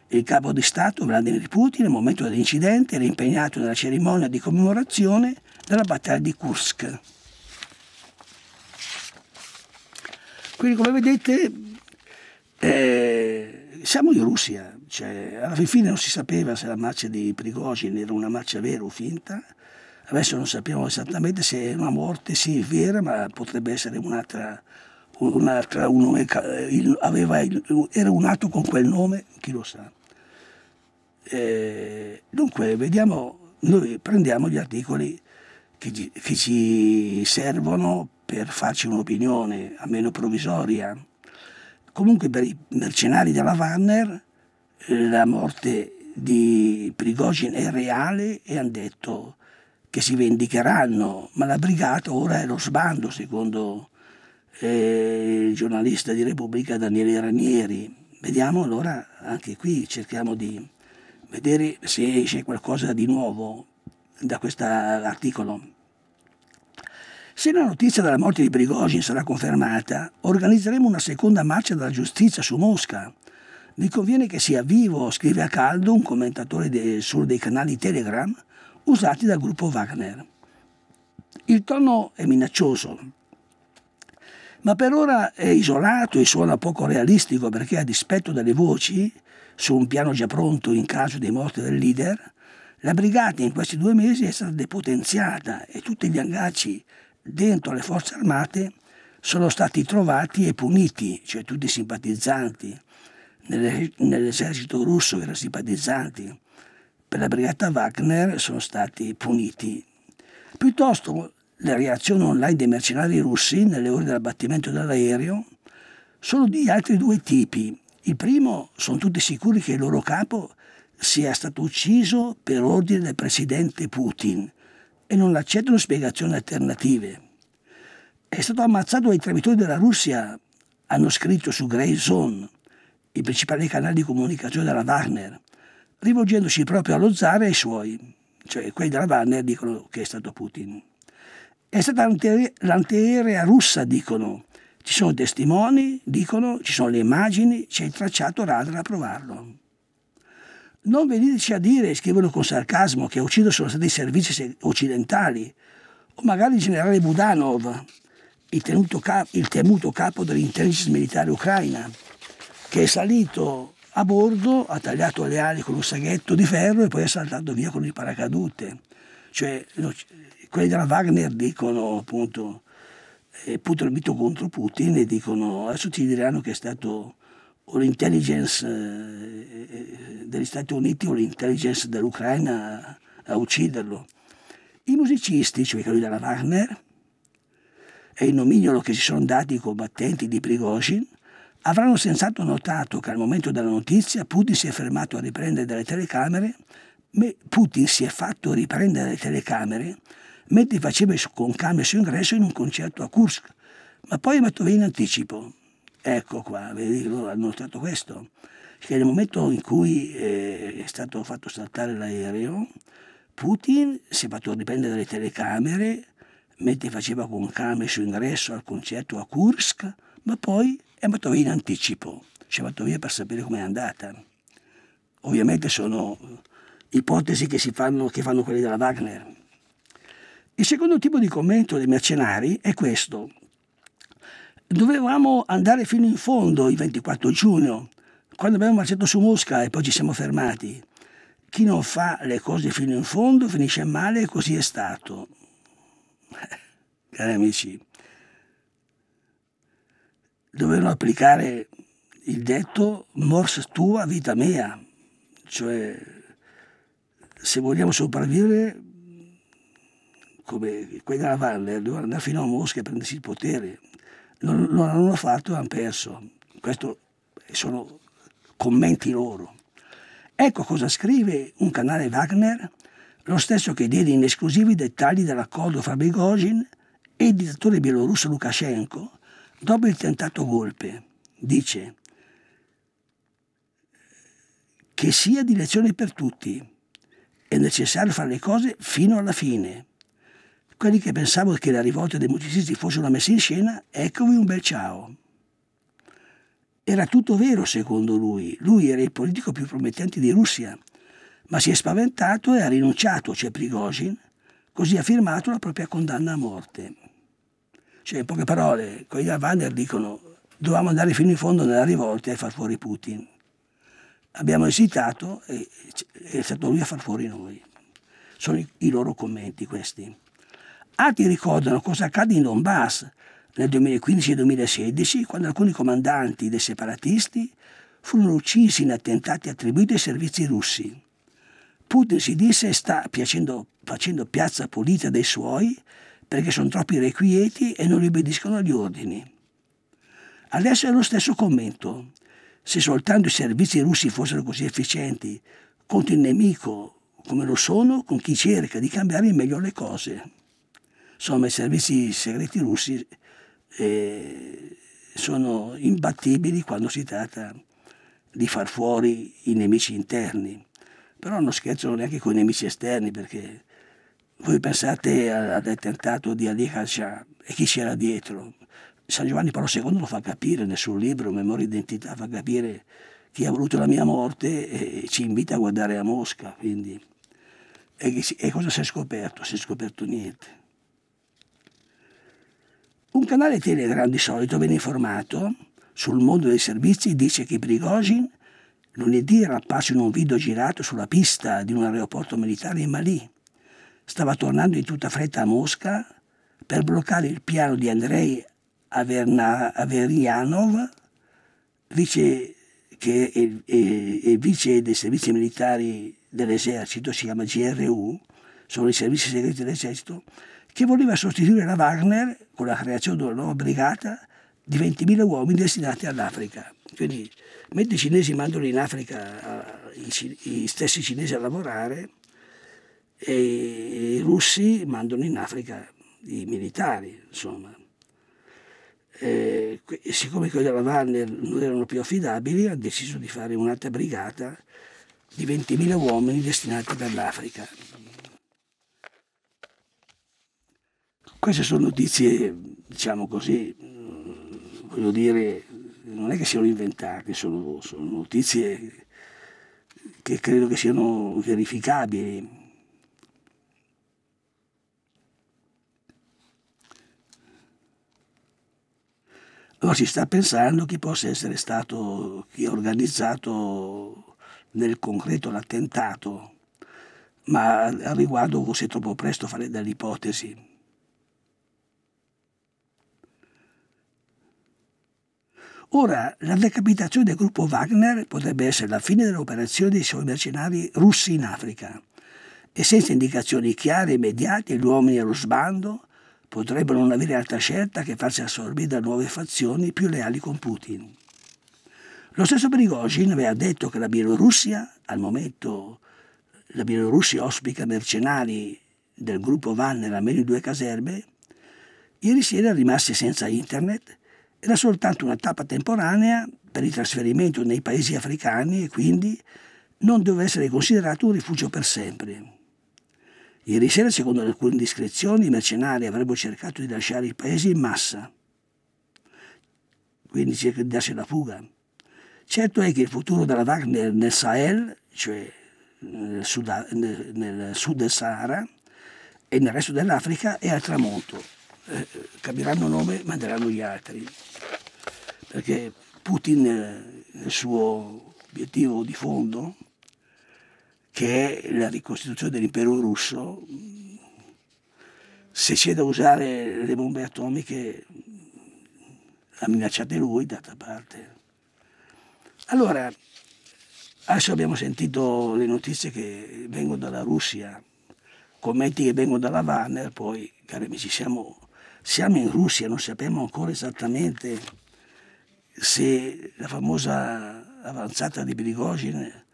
Il capo di Stato Vladimir Putin al momento dell'incidente era impegnato nella cerimonia di commemorazione della battaglia di Kursk. Quindi come vedete eh, siamo in Russia, cioè, alla fine non si sapeva se la marcia di Prigogine era una marcia vera o finta, adesso non sappiamo esattamente se è una morte sì vera ma potrebbe essere un'altra un'altra, un nome, aveva, era un atto con quel nome, chi lo sa. E dunque, vediamo, noi prendiamo gli articoli che, che ci servono per farci un'opinione, almeno provvisoria. Comunque per i mercenari della Warner la morte di Prigogine è reale e hanno detto che si vendicheranno, ma la brigata ora è lo sbando, secondo eh, il giornalista di Repubblica Daniele Ranieri. Vediamo allora, anche qui cerchiamo di vedere se esce qualcosa di nuovo da questo articolo. Se la notizia della morte di Prigogine sarà confermata, organizzeremo una seconda marcia della giustizia su Mosca. Vi conviene che sia vivo, scrive a caldo un commentatore de, su dei canali Telegram usati dal gruppo Wagner. Il tono è minaccioso, ma per ora è isolato e suona poco realistico perché a dispetto delle voci, su un piano già pronto in caso di morte del leader, la brigata in questi due mesi è stata depotenziata e tutti gli ingaggi dentro le forze armate sono stati trovati e puniti, cioè tutti i simpatizzanti. Nell'esercito russo erano simpatizzanti, per la brigata Wagner sono stati puniti. Piuttosto le reazioni online dei mercenari russi nelle ore dell'abbattimento dell'aereo sono di altri due tipi. Il primo, sono tutti sicuri che il loro capo sia stato ucciso per ordine del presidente Putin e non accettano spiegazioni alternative. È stato ammazzato dai traditori della Russia, hanno scritto su Grey Zone, il principale canale di comunicazione della Wagner, rivolgendosi proprio allo zar e ai suoi, cioè quelli della Wagner dicono che è stato Putin. È stata l'antiaerea russa, dicono. Ci sono testimoni, dicono, ci sono le immagini, c'è il tracciato radar a provarlo. Non veniteci a dire, scrivono con sarcasmo, che a uccido sono stati i servizi occidentali, o magari il generale Budanov, il, capo, il temuto capo dell'intelligence militare ucraina, che è salito a bordo, ha tagliato le ali con un saghetto di ferro e poi è saltato via con il paracadute. Cioè, quelli della Wagner dicono appunto, Putin ha vinto contro Putin e dicono, adesso ci diranno che è stato o l'intelligence eh, degli Stati Uniti o l'intelligence dell'Ucraina a ucciderlo. I musicisti, cioè quelli della Wagner, e il nomignolo che si sono dati i combattenti di Prigozhin, avranno senz'altro notato che al momento della notizia Putin si è fermato a riprendere dalle telecamere, ma Putin si è fatto riprendere dalle telecamere mentre faceva con cambio al suo ingresso in un concerto a Kursk, ma poi Beethoven in anticipo. Ecco qua, vedi, loro hanno notato questo, che nel momento in cui eh, è stato fatto saltare l'aereo, Putin si è fatto riprendere dalle telecamere mentre faceva con cambio il suo ingresso al concerto a Kursk, ma poi è andato via in anticipo, ci è fatto via per sapere com'è andata. Ovviamente sono eh, ipotesi che, fanno, che fanno quelle della Wagner, il secondo tipo di commento dei mercenari è questo. Dovevamo andare fino in fondo il 24 giugno, quando abbiamo marciato su Mosca e poi ci siamo fermati. Chi non fa le cose fino in fondo finisce male e così è stato. Cari amici, dovevano applicare il detto mors tua vita mea, cioè se vogliamo sopravvivere come quelli della valle dove andare fino a Mosca e prendersi il potere. Non, non hanno fatto e hanno perso. Questo eh, sono commenti loro. Ecco cosa scrive un canale Wagner, lo stesso che diede in esclusivi dettagli dell'accordo fra Bigogin e il dittatore bielorusso Lukashenko dopo il tentato golpe. Dice che sia di lezione per tutti, è necessario fare le cose fino alla fine quelli che pensavano che la rivolta dei musicisti fossero messa in scena, eccovi un bel ciao. Era tutto vero secondo lui, lui era il politico più promettente di Russia, ma si è spaventato e ha rinunciato, c'è cioè Prigozhin, così ha firmato la propria condanna a morte. Cioè, in poche parole, quelli i Wagner dicono dovevamo andare fino in fondo nella rivolta e far fuori Putin. Abbiamo esitato e è stato lui a far fuori noi. Sono i loro commenti questi. Altri ricordano cosa accadde in Donbass nel 2015-2016, quando alcuni comandanti dei separatisti furono uccisi in attentati attribuiti ai servizi russi. Putin si disse sta piacendo, facendo piazza pulita dei suoi perché sono troppi requieti e non obbediscono agli ordini. Adesso è lo stesso commento. Se soltanto i servizi russi fossero così efficienti contro il nemico come lo sono con chi cerca di cambiare in meglio le cose. Insomma, i servizi segreti russi eh, sono imbattibili quando si tratta di far fuori i nemici interni, però non scherzano neanche con i nemici esterni perché voi pensate all'attentato di Ali Khashoggi e chi c'era dietro. San Giovanni Paolo II lo fa capire nel suo libro Memoria e Identità, fa capire chi ha voluto la mia morte e ci invita a guardare a Mosca. Quindi. E, e cosa si è scoperto? Si è scoperto niente. Un canale Telegram di solito ben informato sul mondo dei servizi dice che Prigozhin lunedì era apparso in un video girato sulla pista di un aeroporto militare in Mali. Stava tornando in tutta fretta a Mosca per bloccare il piano di Andrei Averianov, vice, che è, è, è vice dei servizi militari dell'esercito, si chiama GRU, sono i servizi segreti dell'esercito, che voleva sostituire la Wagner con la creazione di una nuova brigata di 20.000 uomini destinati all'Africa. Quindi, mentre i cinesi mandano in Africa eh, i, stessi cinesi a lavorare, i russi mandano in Africa i militari, insomma. E, siccome quelli della Wagner non erano più affidabili, hanno deciso di fare un'altra brigata di 20.000 uomini destinati dall'Africa. Queste sono notizie, diciamo così, mm, voglio dire, non è che siano inventate, sono, sono notizie che credo che siano verificabili. Allora si sta pensando chi possa essere stato, chi ha organizzato nel concreto l'attentato, ma al riguardo fosse troppo presto fare delle ipotesi. Ora, la decapitazione del gruppo Wagner potrebbe essere la fine dell'operazione dei suoi mercenari russi in Africa e senza indicazioni chiare e immediate gli uomini allo sbando potrebbero non avere altra scelta che farsi assorbire da nuove fazioni più leali con Putin. Lo stesso Prigozhin aveva detto che la Bielorussia, al momento la Bielorussia ospita mercenari del gruppo Wagner almeno in due caserme, ieri sera rimasti senza internet era soltanto una tappa temporanea per il trasferimento nei paesi africani e quindi non doveva essere considerato un rifugio per sempre. Ieri sera, secondo alcune indiscrezioni, i mercenari avrebbero cercato di lasciare il paese in massa, quindi cerca di darsi la fuga. Certo è che il futuro della Wagner nel Sahel, cioè nel sud, nel, nel sud del Sahara, e nel resto dell'Africa è al tramonto eh, cambieranno nome e manderanno gli altri. Perché Putin, nel eh, suo obiettivo di fondo, che è la ricostituzione dell'impero russo, se c'è da usare le bombe atomiche, la minacciate lui, d'altra parte. Allora, adesso abbiamo sentito le notizie che vengono dalla Russia, commenti che vengono dalla Warner, poi, cari amici, siamo siamo in Russia, non sappiamo ancora esattamente se la famosa avanzata di Prigogine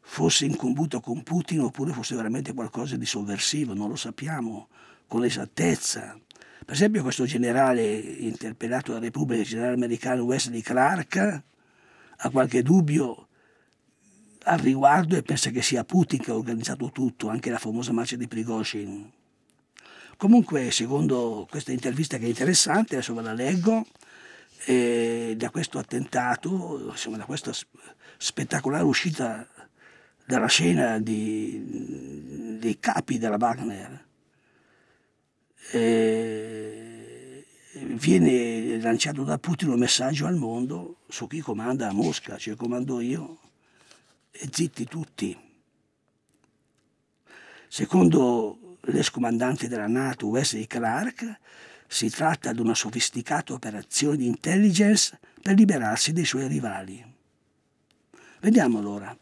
fosse in combuto con Putin oppure fosse veramente qualcosa di sovversivo, non lo sappiamo con esattezza. Per esempio questo generale interpellato dalla Repubblica, il generale americano Wesley Clark, ha qualche dubbio al riguardo e pensa che sia Putin che ha organizzato tutto, anche la famosa marcia di Prigozhin. Comunque, secondo questa intervista che è interessante, adesso ve la leggo, eh, da questo attentato, insomma, da questa spettacolare uscita dalla scena di, dei capi della Wagner, eh, viene lanciato da Putin un messaggio al mondo su chi comanda a Mosca, cioè comando io, e zitti tutti. Secondo l'ex comandante della NATO Wesley Clark, si tratta di una sofisticata operazione di intelligence per liberarsi dei suoi rivali. Vediamo allora.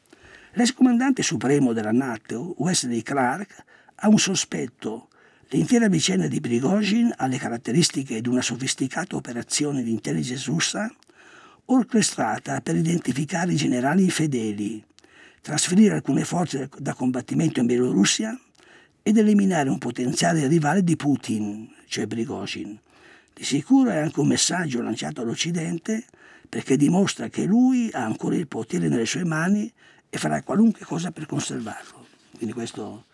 L'ex comandante supremo della NATO, Wesley Clark, ha un sospetto. L'intera vicenda di Prigozhin ha le caratteristiche di una sofisticata operazione di intelligence russa orchestrata per identificare i generali infedeli, trasferire alcune forze da combattimento in Bielorussia ed eliminare un potenziale rivale di Putin, cioè Prigozhin. Di sicuro è anche un messaggio lanciato all'Occidente perché dimostra che lui ha ancora il potere nelle sue mani e farà qualunque cosa per conservarlo. Quindi questo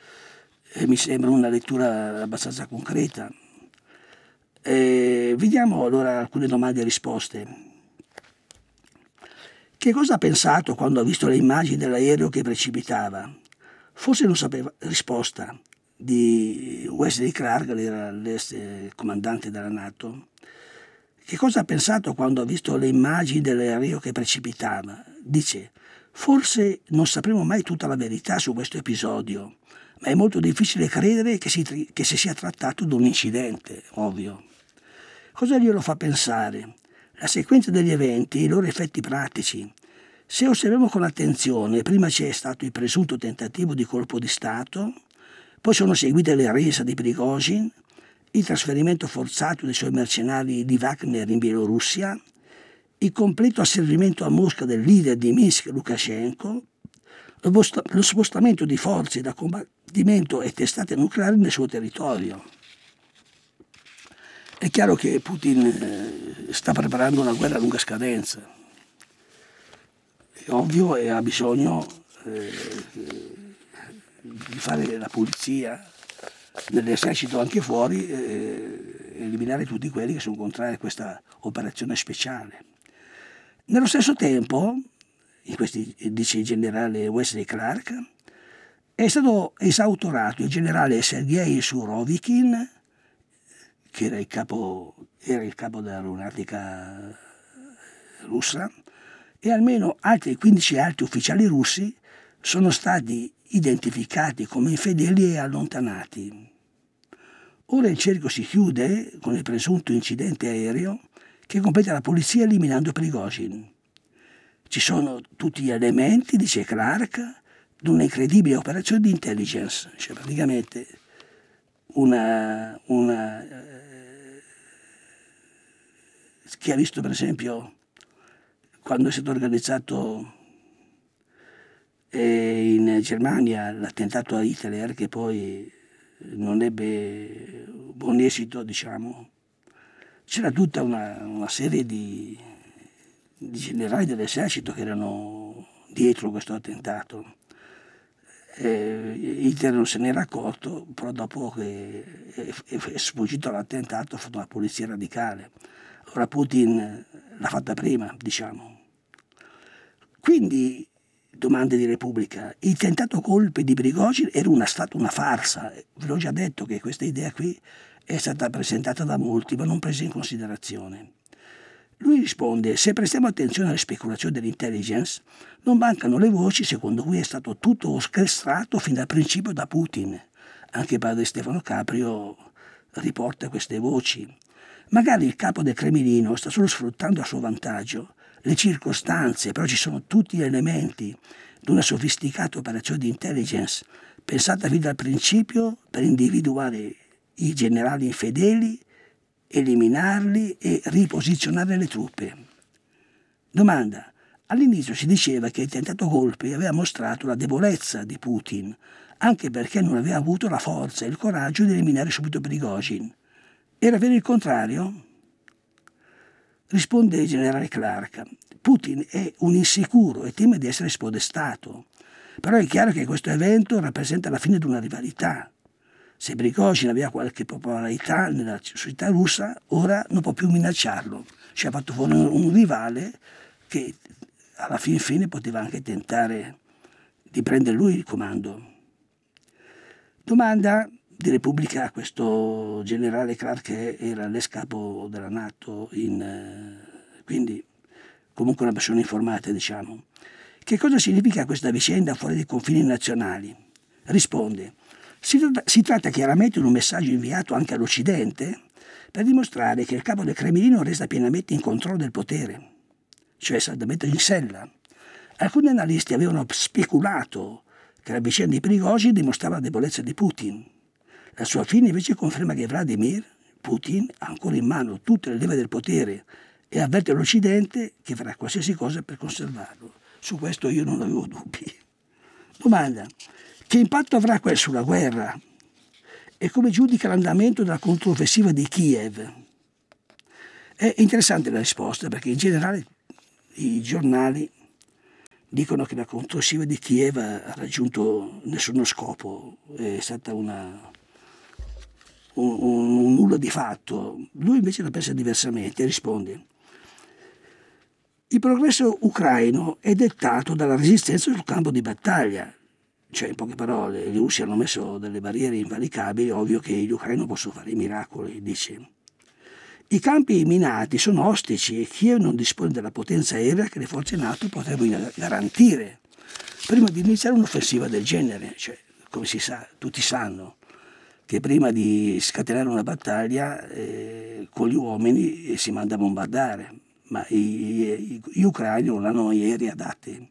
eh, mi sembra una lettura abbastanza concreta. Eh, vediamo allora alcune domande e risposte. Che cosa ha pensato quando ha visto le immagini dell'aereo che precipitava? Forse non sapeva risposta di Wesley Clark, era l'ex eh, comandante della Nato, che cosa ha pensato quando ha visto le immagini dell'aereo che precipitava? Dice, forse non sapremo mai tutta la verità su questo episodio, ma è molto difficile credere che si, che si sia trattato di un incidente, ovvio. Cosa glielo fa pensare? La sequenza degli eventi e i loro effetti pratici. Se osserviamo con attenzione, prima c'è stato il presunto tentativo di colpo di Stato, poi sono seguite le resa di Prigozhin, il trasferimento forzato dei suoi mercenari di Wagner in Bielorussia, il completo asservimento a Mosca del leader di Minsk Lukashenko, lo spostamento di forze da combattimento e testate nucleari nel suo territorio. È chiaro che Putin eh, sta preparando una guerra a lunga scadenza. È ovvio e ha bisogno eh, di fare la pulizia nell'esercito anche fuori, eh, eh, eliminare tutti quelli che sono contrari a questa operazione speciale. Nello stesso tempo, in questi, eh, dice il generale Wesley Clark, è stato esautorato il generale Sergei Surovikin, che era il capo, era il capo dell'aeronautica russa, e almeno altri 15 altri ufficiali russi sono stati identificati come infedeli e allontanati. Ora il cerchio si chiude con il presunto incidente aereo che completa la polizia eliminando Prigozhin. Ci sono tutti gli elementi, dice Clark, di un'incredibile operazione di intelligence, cioè praticamente una, una eh, chi ha visto per esempio quando è stato organizzato e in Germania l'attentato a Hitler che poi eh, non ebbe eh, buon esito, diciamo, c'era tutta una, una serie di, di, generali dell'esercito che erano dietro questo attentato. E Hitler non se n'era accorto, però dopo che è, è sfuggito all'attentato ha fatto una polizia radicale. Ora Putin eh, l'ha fatta prima, diciamo. Quindi domande di Repubblica. Il tentato colpe di Prigogine era una, stata una farsa. Ve l'ho già detto che questa idea qui è stata presentata da molti, ma non presa in considerazione. Lui risponde, se prestiamo attenzione alle speculazioni dell'intelligence, non mancano le voci secondo cui è stato tutto orchestrato fin dal principio da Putin. Anche padre Stefano Caprio riporta queste voci. Magari il capo del Cremlino sta solo sfruttando a suo vantaggio le circostanze, però ci sono tutti gli elementi di una sofisticata operazione di intelligence pensata fin dal principio per individuare i generali infedeli, eliminarli e riposizionare le truppe. Domanda. All'inizio si diceva che il tentato golpe aveva mostrato la debolezza di Putin, anche perché non aveva avuto la forza e il coraggio di eliminare subito Prigogine. Era vero il contrario? Risponde il generale Clark, Putin è un insicuro e teme di essere spodestato. Però è chiaro che questo evento rappresenta la fine di una rivalità. Se Prigozhin aveva qualche popolarità nella società russa, ora non può più minacciarlo. Ci ha fatto fuori un rivale che alla fin fine poteva anche tentare di prendere lui il comando. Domanda di Repubblica questo generale Clark che era l'escapo della Nato, in, eh, quindi comunque una persona informata diciamo. Che cosa significa questa vicenda fuori dai confini nazionali? Risponde, si tratta, si tratta chiaramente di un messaggio inviato anche all'Occidente per dimostrare che il capo del Cremlino resta pienamente in controllo del potere, cioè saldamente in sella. Alcuni analisti avevano speculato che la vicenda di Prigogine dimostrava la debolezza di Putin la sua fine invece conferma che Vladimir Putin ha ancora in mano tutte le leve del potere e avverte l'Occidente che farà qualsiasi cosa per conservarlo. Su questo io non avevo dubbi. Domanda, che impatto avrà questo sulla guerra? E come giudica l'andamento della controffensiva di Kiev? È interessante la risposta perché in generale i giornali dicono che la controffensiva di Kiev ha raggiunto nessuno scopo, è stata una un, un, nulla di fatto. Lui invece la pensa diversamente e risponde. Il progresso ucraino è dettato dalla resistenza sul campo di battaglia, cioè in poche parole, gli russi hanno messo delle barriere invalicabili, ovvio che gli ucraini possono fare i miracoli, dice. I campi minati sono ostici e Kiev non dispone della potenza aerea che le forze NATO potrebbero garantire prima di iniziare un'offensiva del genere, cioè, come si sa, tutti sanno che prima di scatenare una battaglia eh, con gli uomini eh, si manda a bombardare, ma i, i, gli ucraini non hanno aerei adatti.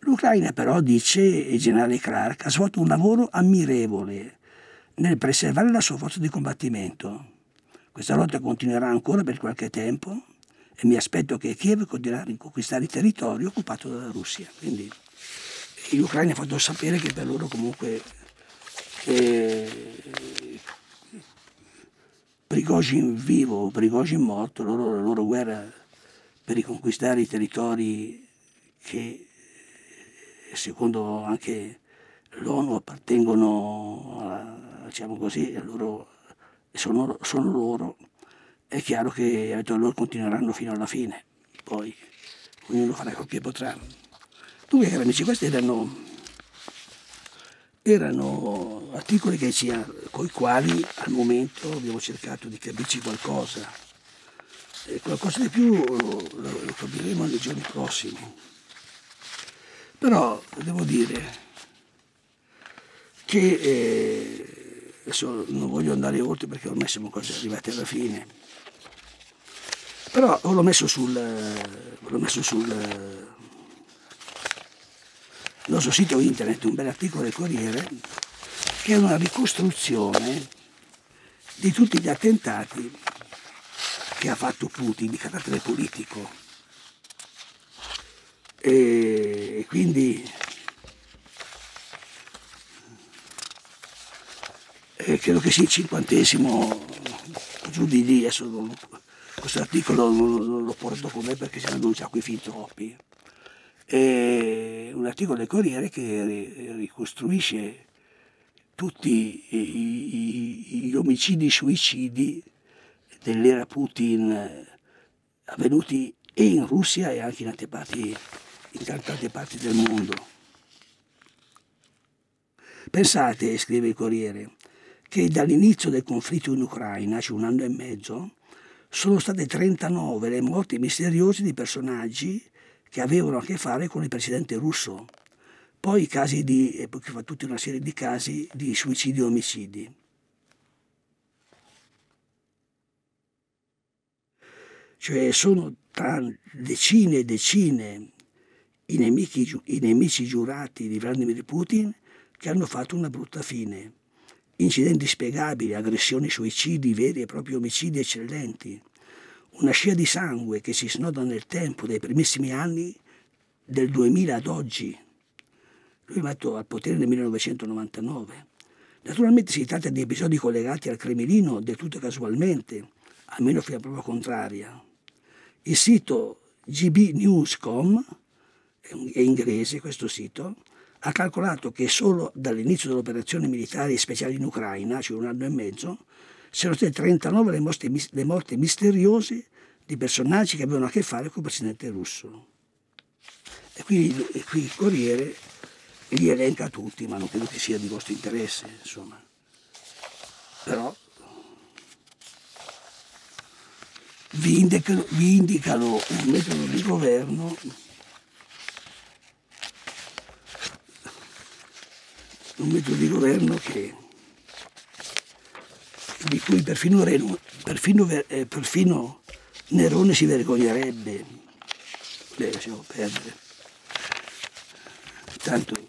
L'Ucraina però, dice il generale Clark, ha svolto un lavoro ammirevole nel preservare la sua forza di combattimento. Questa lotta continuerà ancora per qualche tempo e mi aspetto che Kiev continuerà a riconquistare il territorio occupato dalla Russia. Quindi l'Ucraina ha fatto sapere che per loro comunque e... Prigogine vivo, Prigogine morto, loro, la loro guerra per riconquistare i territori che secondo anche l'ONU appartengono, a, diciamo così, a loro, sono, sono, loro. È chiaro che loro continueranno fino alla fine, poi ognuno farà quel che potrà. Dunque, cari amici, questi erano erano articoli con i quali al momento abbiamo cercato di capirci qualcosa. E qualcosa di più lo, eh, lo capiremo nei giorni prossimi. Però devo dire che eh, adesso non voglio andare oltre perché ormai siamo quasi arrivati alla fine. Però l'ho messo sul, l'ho messo sul il nostro sito internet un bel articolo del Corriere che è una ricostruzione di tutti gli attentati che ha fatto Putin di carattere politico. E quindi eh, credo che sia il cinquantesimo giù di lì, adesso non, questo articolo non, non lo porto con me perché se ne annuncia qui fin troppi e un articolo del Corriere che ricostruisce tutti gli omicidi suicidi dell'era Putin eh, avvenuti e in Russia e anche in, parti, in tante parti del mondo. Pensate, scrive il Corriere, che dall'inizio del conflitto in Ucraina, cioè un anno e mezzo, sono state 39 le morti misteriose di personaggi che avevano a che fare con il presidente russo. Poi i casi di, poi eh, fa tutta una serie di casi di suicidi e omicidi. Cioè sono decine e decine i nemici, i nemici giurati di Vladimir Putin che hanno fatto una brutta fine incidenti spiegabili, aggressioni, suicidi, veri e propri omicidi eccellenti, una scia di sangue che si snoda nel tempo dai primissimi anni del 2000 ad oggi. Lui è matto al potere nel 1999. Naturalmente si tratta di episodi collegati al Cremlino del tutto casualmente, almeno fino a prova contraria. Il sito gbnews.com, è inglese questo sito, ha calcolato che solo dall'inizio dell'operazione militare speciale in Ucraina, cioè un anno e mezzo, sono state 39 le morti, le morti misteriose di personaggi che avevano a che fare con il presidente russo. E quindi e qui il Corriere li elenca tutti, ma non credo che sia di vostro interesse, insomma. Però vi indicano, vi indicano un metodo di governo un metodo di governo che di cui perfino, Reno, perfino, eh, perfino Nerone si vergognerebbe. Beh, lasciamo perdere. Tanto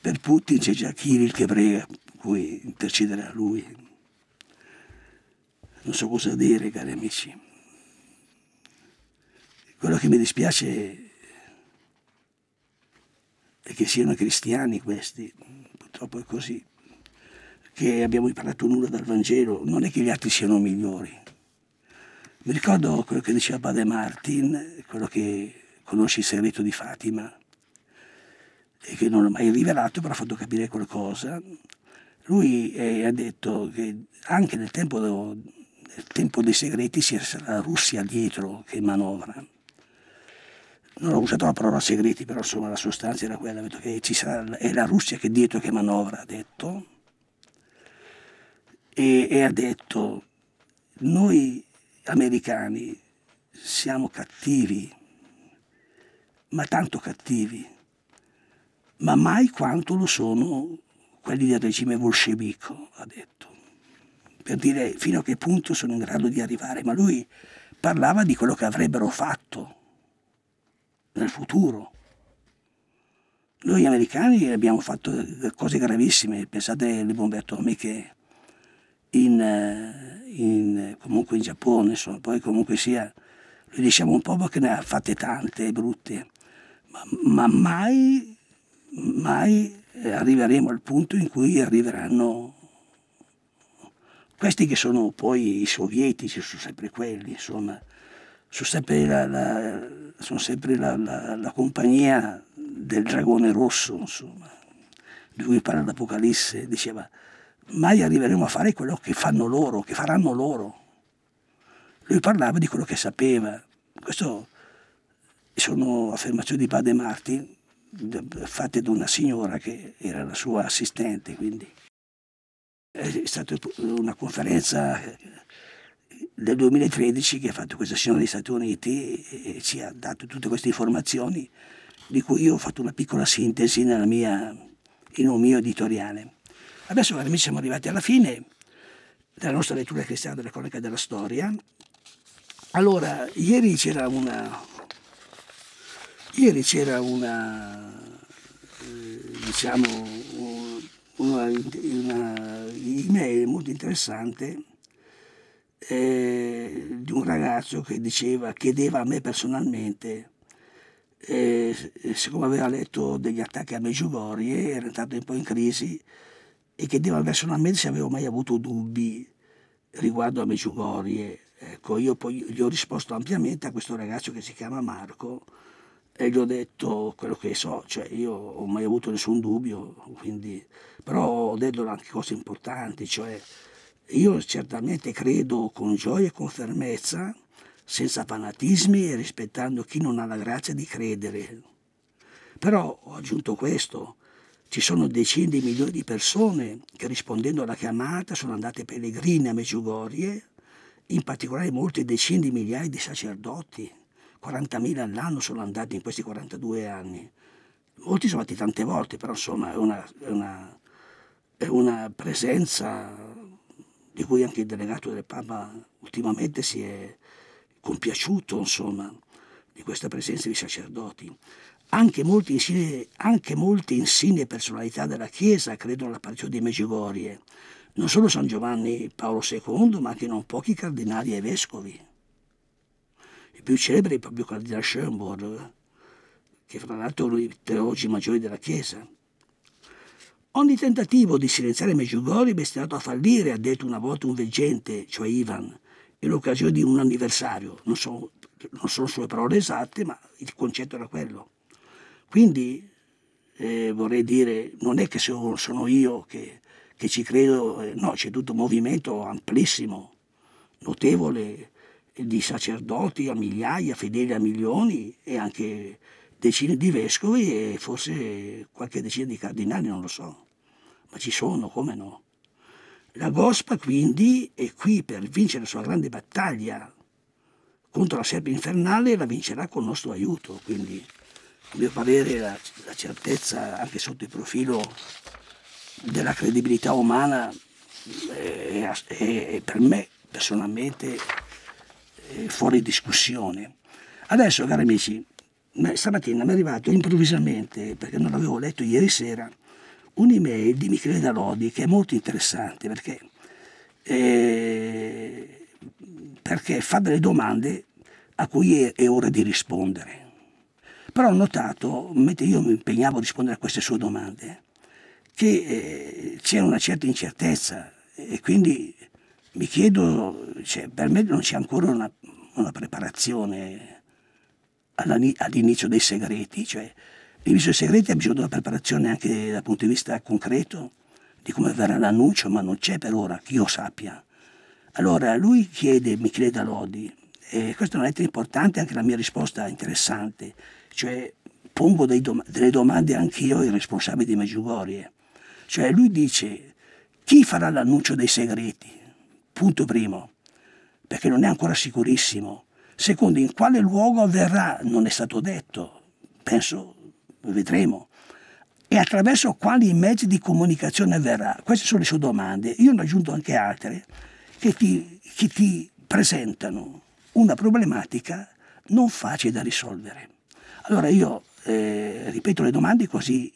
per Putin c'è già Kirill che prega, cui intercederà lui. Non so cosa dire, cari amici. Quello che mi dispiace è che siano cristiani questi, purtroppo è così che abbiamo imparato nulla dal Vangelo, non è che gli altri siano migliori. Mi ricordo quello che diceva Padre Martin, quello che conosce il segreto di Fatima, e che non ho mai rivelato, però ha fatto capire qualcosa. Lui eh, ha detto che anche nel tempo, nel tempo dei segreti c'è la Russia dietro che manovra non ho usato la parola segreti, però insomma la sostanza era quella, detto che ci sarà, è la Russia che dietro che manovra, ha detto, e, e ha detto noi americani siamo cattivi, ma tanto cattivi, ma mai quanto lo sono quelli del regime bolscevico, ha detto, per dire fino a che punto sono in grado di arrivare, ma lui parlava di quello che avrebbero fatto nel futuro. Noi americani abbiamo fatto cose gravissime, pensate alle bombe atomiche in, eh, in, comunque in Giappone, insomma, poi comunque sia, lui diciamo un po' che ne ha fatte tante brutte, ma, ma mai, mai arriveremo al punto in cui arriveranno questi che sono poi i sovietici, sono sempre quelli, insomma, sono sempre la, la, sono sempre la, la compagnia del dragone rosso, insomma, di cui parla l'Apocalisse, diceva mai arriveremo a fare quello che fanno loro, che faranno loro. Lui parlava di quello che sapeva. Queste sono affermazioni di Padre Martin fatte da una signora che era la sua assistente, quindi è stata una conferenza del 2013 che ha fatto questa signora degli Stati Uniti e ci ha dato tutte queste informazioni di cui io ho fatto una piccola sintesi mia, in un mio editoriale. Adesso, amici, siamo arrivati alla fine della nostra lettura cristiana della cronaca della storia. Allora, ieri c'era una... Ieri c'era una... Eh, diciamo... Una, una email molto interessante eh, di un ragazzo che diceva, chiedeva a me personalmente eh, siccome aveva letto degli attacchi a Meggiugorie, era entrato un po' in crisi, e che personalmente se avevo mai avuto dubbi riguardo a Medjugorje. Ecco, io poi gli ho risposto ampiamente a questo ragazzo che si chiama Marco e gli ho detto quello che so, cioè io non ho mai avuto nessun dubbio, quindi, però ho detto anche cose importanti, cioè io certamente credo con gioia e con fermezza, senza fanatismi e rispettando chi non ha la grazia di credere. Però ho aggiunto questo, ci sono decine di milioni di persone che rispondendo alla chiamata sono andate pellegrine a Meggiugorie, in particolare molte decine di migliaia di sacerdoti, 40.000 all'anno sono andati in questi 42 anni. Molti sono andati tante volte, però insomma è una, è una, è una presenza di cui anche il delegato del Papa ultimamente si è compiaciuto, insomma, di questa presenza di sacerdoti. Anche molte, insigne, anche molte insigne personalità della Chiesa credono alla partita di Međugorje, non solo San Giovanni Paolo II, ma anche non pochi cardinali e vescovi. Il più celebre è proprio il cardinale Schoenborg, che fra l'altro è uno dei teologi maggiori della Chiesa. Ogni tentativo di silenziare Meggiugori è destinato a fallire, ha detto una volta un veggente, cioè Ivan, in occasione di un anniversario. Non, so, non sono sue parole esatte, ma il concetto era quello. Quindi eh, vorrei dire, non è che sono, io che, che, ci credo, eh, no, c'è tutto un movimento amplissimo, notevole, di sacerdoti a migliaia, fedeli a milioni e anche decine di vescovi e forse qualche decina di cardinali, non lo so, ma ci sono, come no? La Gospa quindi è qui per vincere la sua grande battaglia contro la serpe infernale e la vincerà con il nostro aiuto, quindi a mio parere la, la certezza anche sotto il profilo della credibilità umana è, è, è per me personalmente fuori discussione. Adesso, cari amici, stamattina mi è arrivato improvvisamente, perché non l'avevo letto ieri sera, un'email di Michele Dalodi che è molto interessante perché, eh, perché fa delle domande a cui è, è ora di rispondere. Però ho notato, mentre io mi impegnavo a rispondere a queste sue domande, che eh, c'era una certa incertezza e quindi mi chiedo, cioè, per me non c'è ancora una, una preparazione all'inizio dei segreti, cioè l'inizio dei segreti ha bisogno della preparazione anche dal punto di vista concreto, di come verrà l'annuncio, ma non c'è per ora, che io sappia. Allora lui chiede, mi chiede da Lodi, e questa è una lettera importante, anche la mia risposta è interessante, cioè, pongo dom- delle domande anche io ai responsabili di Meggiugorie. Cioè, lui dice, chi farà l'annuncio dei segreti? Punto primo, perché non è ancora sicurissimo. Secondo, in quale luogo avverrà? Non è stato detto, penso, vedremo. E attraverso quali mezzi di comunicazione avverrà? Queste sono le sue domande. Io ne ho aggiunto anche altre che ti, che ti presentano una problematica non facile da risolvere. Allora io eh, ripeto le domande così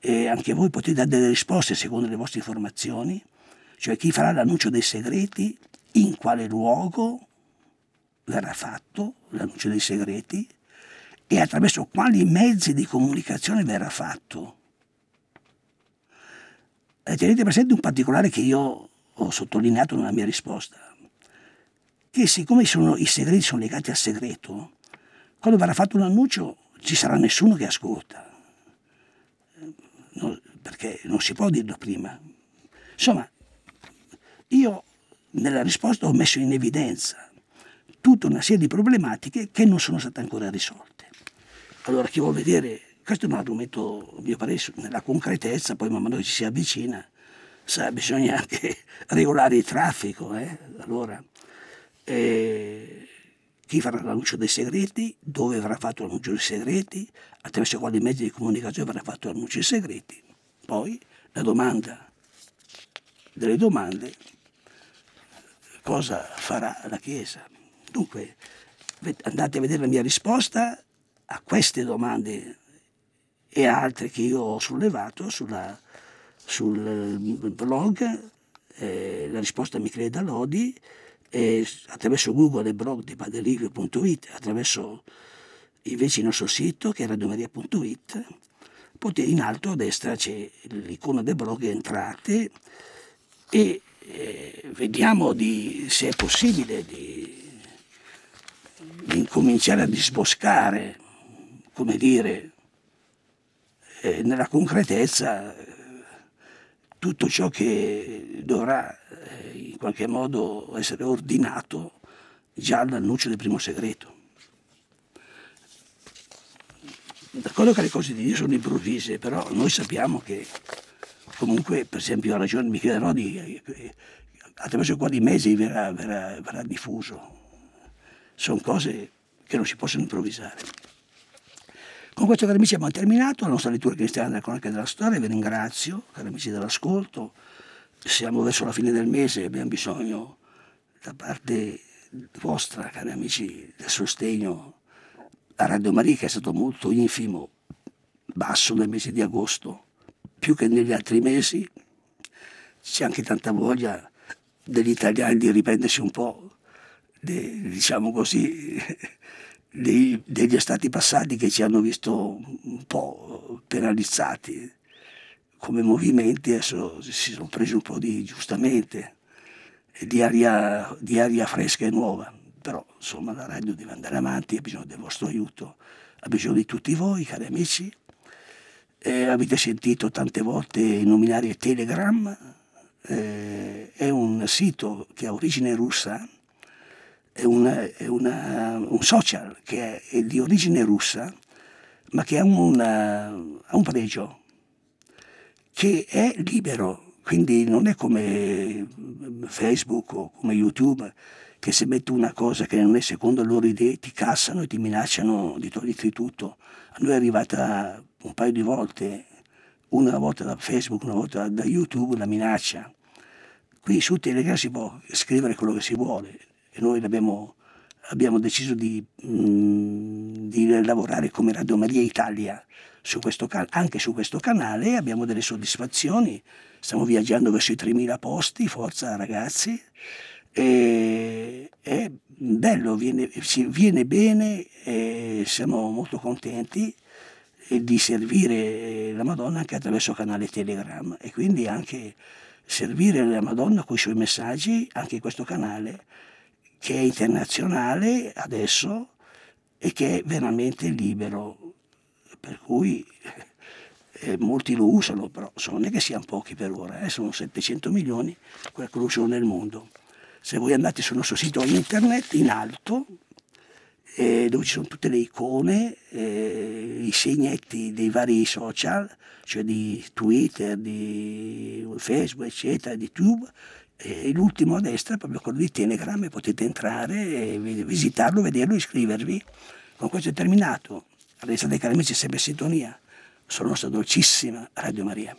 eh, anche voi potete dare delle risposte secondo le vostre informazioni, cioè chi farà l'annuncio dei segreti, in quale luogo verrà fatto l'annuncio dei segreti e attraverso quali mezzi di comunicazione verrà fatto. Eh, tenete presente un particolare che io ho sottolineato nella mia risposta, che siccome sono, i segreti sono legati al segreto, quando verrà fatto un annuncio ci sarà nessuno che ascolta, non, perché non si può dirlo prima. Insomma, io nella risposta ho messo in evidenza tutta una serie di problematiche che non sono state ancora risolte. Allora chi vuol vedere, questo è un argomento, a mio parere, nella concretezza, poi man mano che ci si avvicina, sa, bisogna anche regolare il traffico. Eh? Allora, eh, chi farà l'annuncio dei segreti, dove avrà fatto l'annuncio dei segreti, attraverso quali mezzi di comunicazione avrà fatto l'annuncio dei segreti. Poi la domanda delle domande, cosa farà la Chiesa? Dunque, andate a vedere la mia risposta a queste domande e altre che io ho sollevato sulla, sul mm, blog, eh, la risposta a Michele Lodi e attraverso Google e blog di padelivio.it, attraverso invece il nostro sito che è radiomaria.it, potete in alto a destra c'è l'icona del blog entrate e eh, vediamo di, se è possibile di, di incominciare a disboscare, come dire, eh, nella concretezza eh, tutto ciò che dovrà eh, qualche modo essere ordinato già all'annuncio del primo segreto. D'accordo che le cose di Dio sono improvvise, però noi sappiamo che comunque, per esempio, ha ragione Michele Rodi, eh, eh, attraverso quali mezzi verrà, verrà, verrà diffuso. Sono cose che non si possono improvvisare. Con questo, cari amici, abbiamo terminato la nostra lettura cristiana della cronaca della storia. Vi ringrazio, cari amici dell'ascolto siamo verso la fine del mese e abbiamo bisogno da parte vostra, cari amici, del sostegno a Radio Maria che è stato molto infimo, basso nel mese di agosto, più che negli altri mesi, c'è anche tanta voglia degli italiani di riprendersi un po', de, diciamo così, de, degli stati passati che ci hanno visto un po' penalizzati come movimenti adesso si sono presi un po' di giustamente, di aria, di aria fresca e nuova, però insomma la radio deve andare avanti, ha bisogno del vostro aiuto, ha bisogno di tutti voi, cari amici. Eh, avete sentito tante volte nominare Telegram, eh, è un sito che ha origine russa, è, una, è una, un social che è di origine russa, ma che ha, una, ha un pregio, che è libero, quindi non è come mm, Facebook o come YouTube che se metti una cosa che non è secondo le loro idee ti cassano e ti minacciano di toglierti tutto. A noi è arrivata un paio di volte, una volta da Facebook, una volta da YouTube, la minaccia. Qui su Telegram si può scrivere quello che si vuole e noi l'abbiamo abbiamo deciso di, mm, di lavorare come Radio Maria Italia su can- anche su questo canale e abbiamo delle soddisfazioni. Stiamo viaggiando verso i 3.000 posti, forza ragazzi. E, è bello, viene, viene bene, siamo molto contenti di servire la Madonna anche attraverso canale Telegram e quindi anche servire la Madonna con i suoi messaggi anche in questo canale che è internazionale adesso e che è veramente libero, per cui eh, molti lo usano, però insomma, non è che siano pochi per ora, eh, sono 700 milioni quelli che lo usano nel mondo. Se voi andate sul nostro sito internet, in alto, eh, dove ci sono tutte le icone, eh, i segnetti dei vari social, cioè di Twitter, di Facebook, eccetera, di YouTube, l'ultimo a destra è proprio quello di Telegram e potete entrare, visitarlo, vederlo, iscrivervi. Con questo è terminato. Restate dei amici sempre in sintonia sulla nostra dolcissima Radio Maria.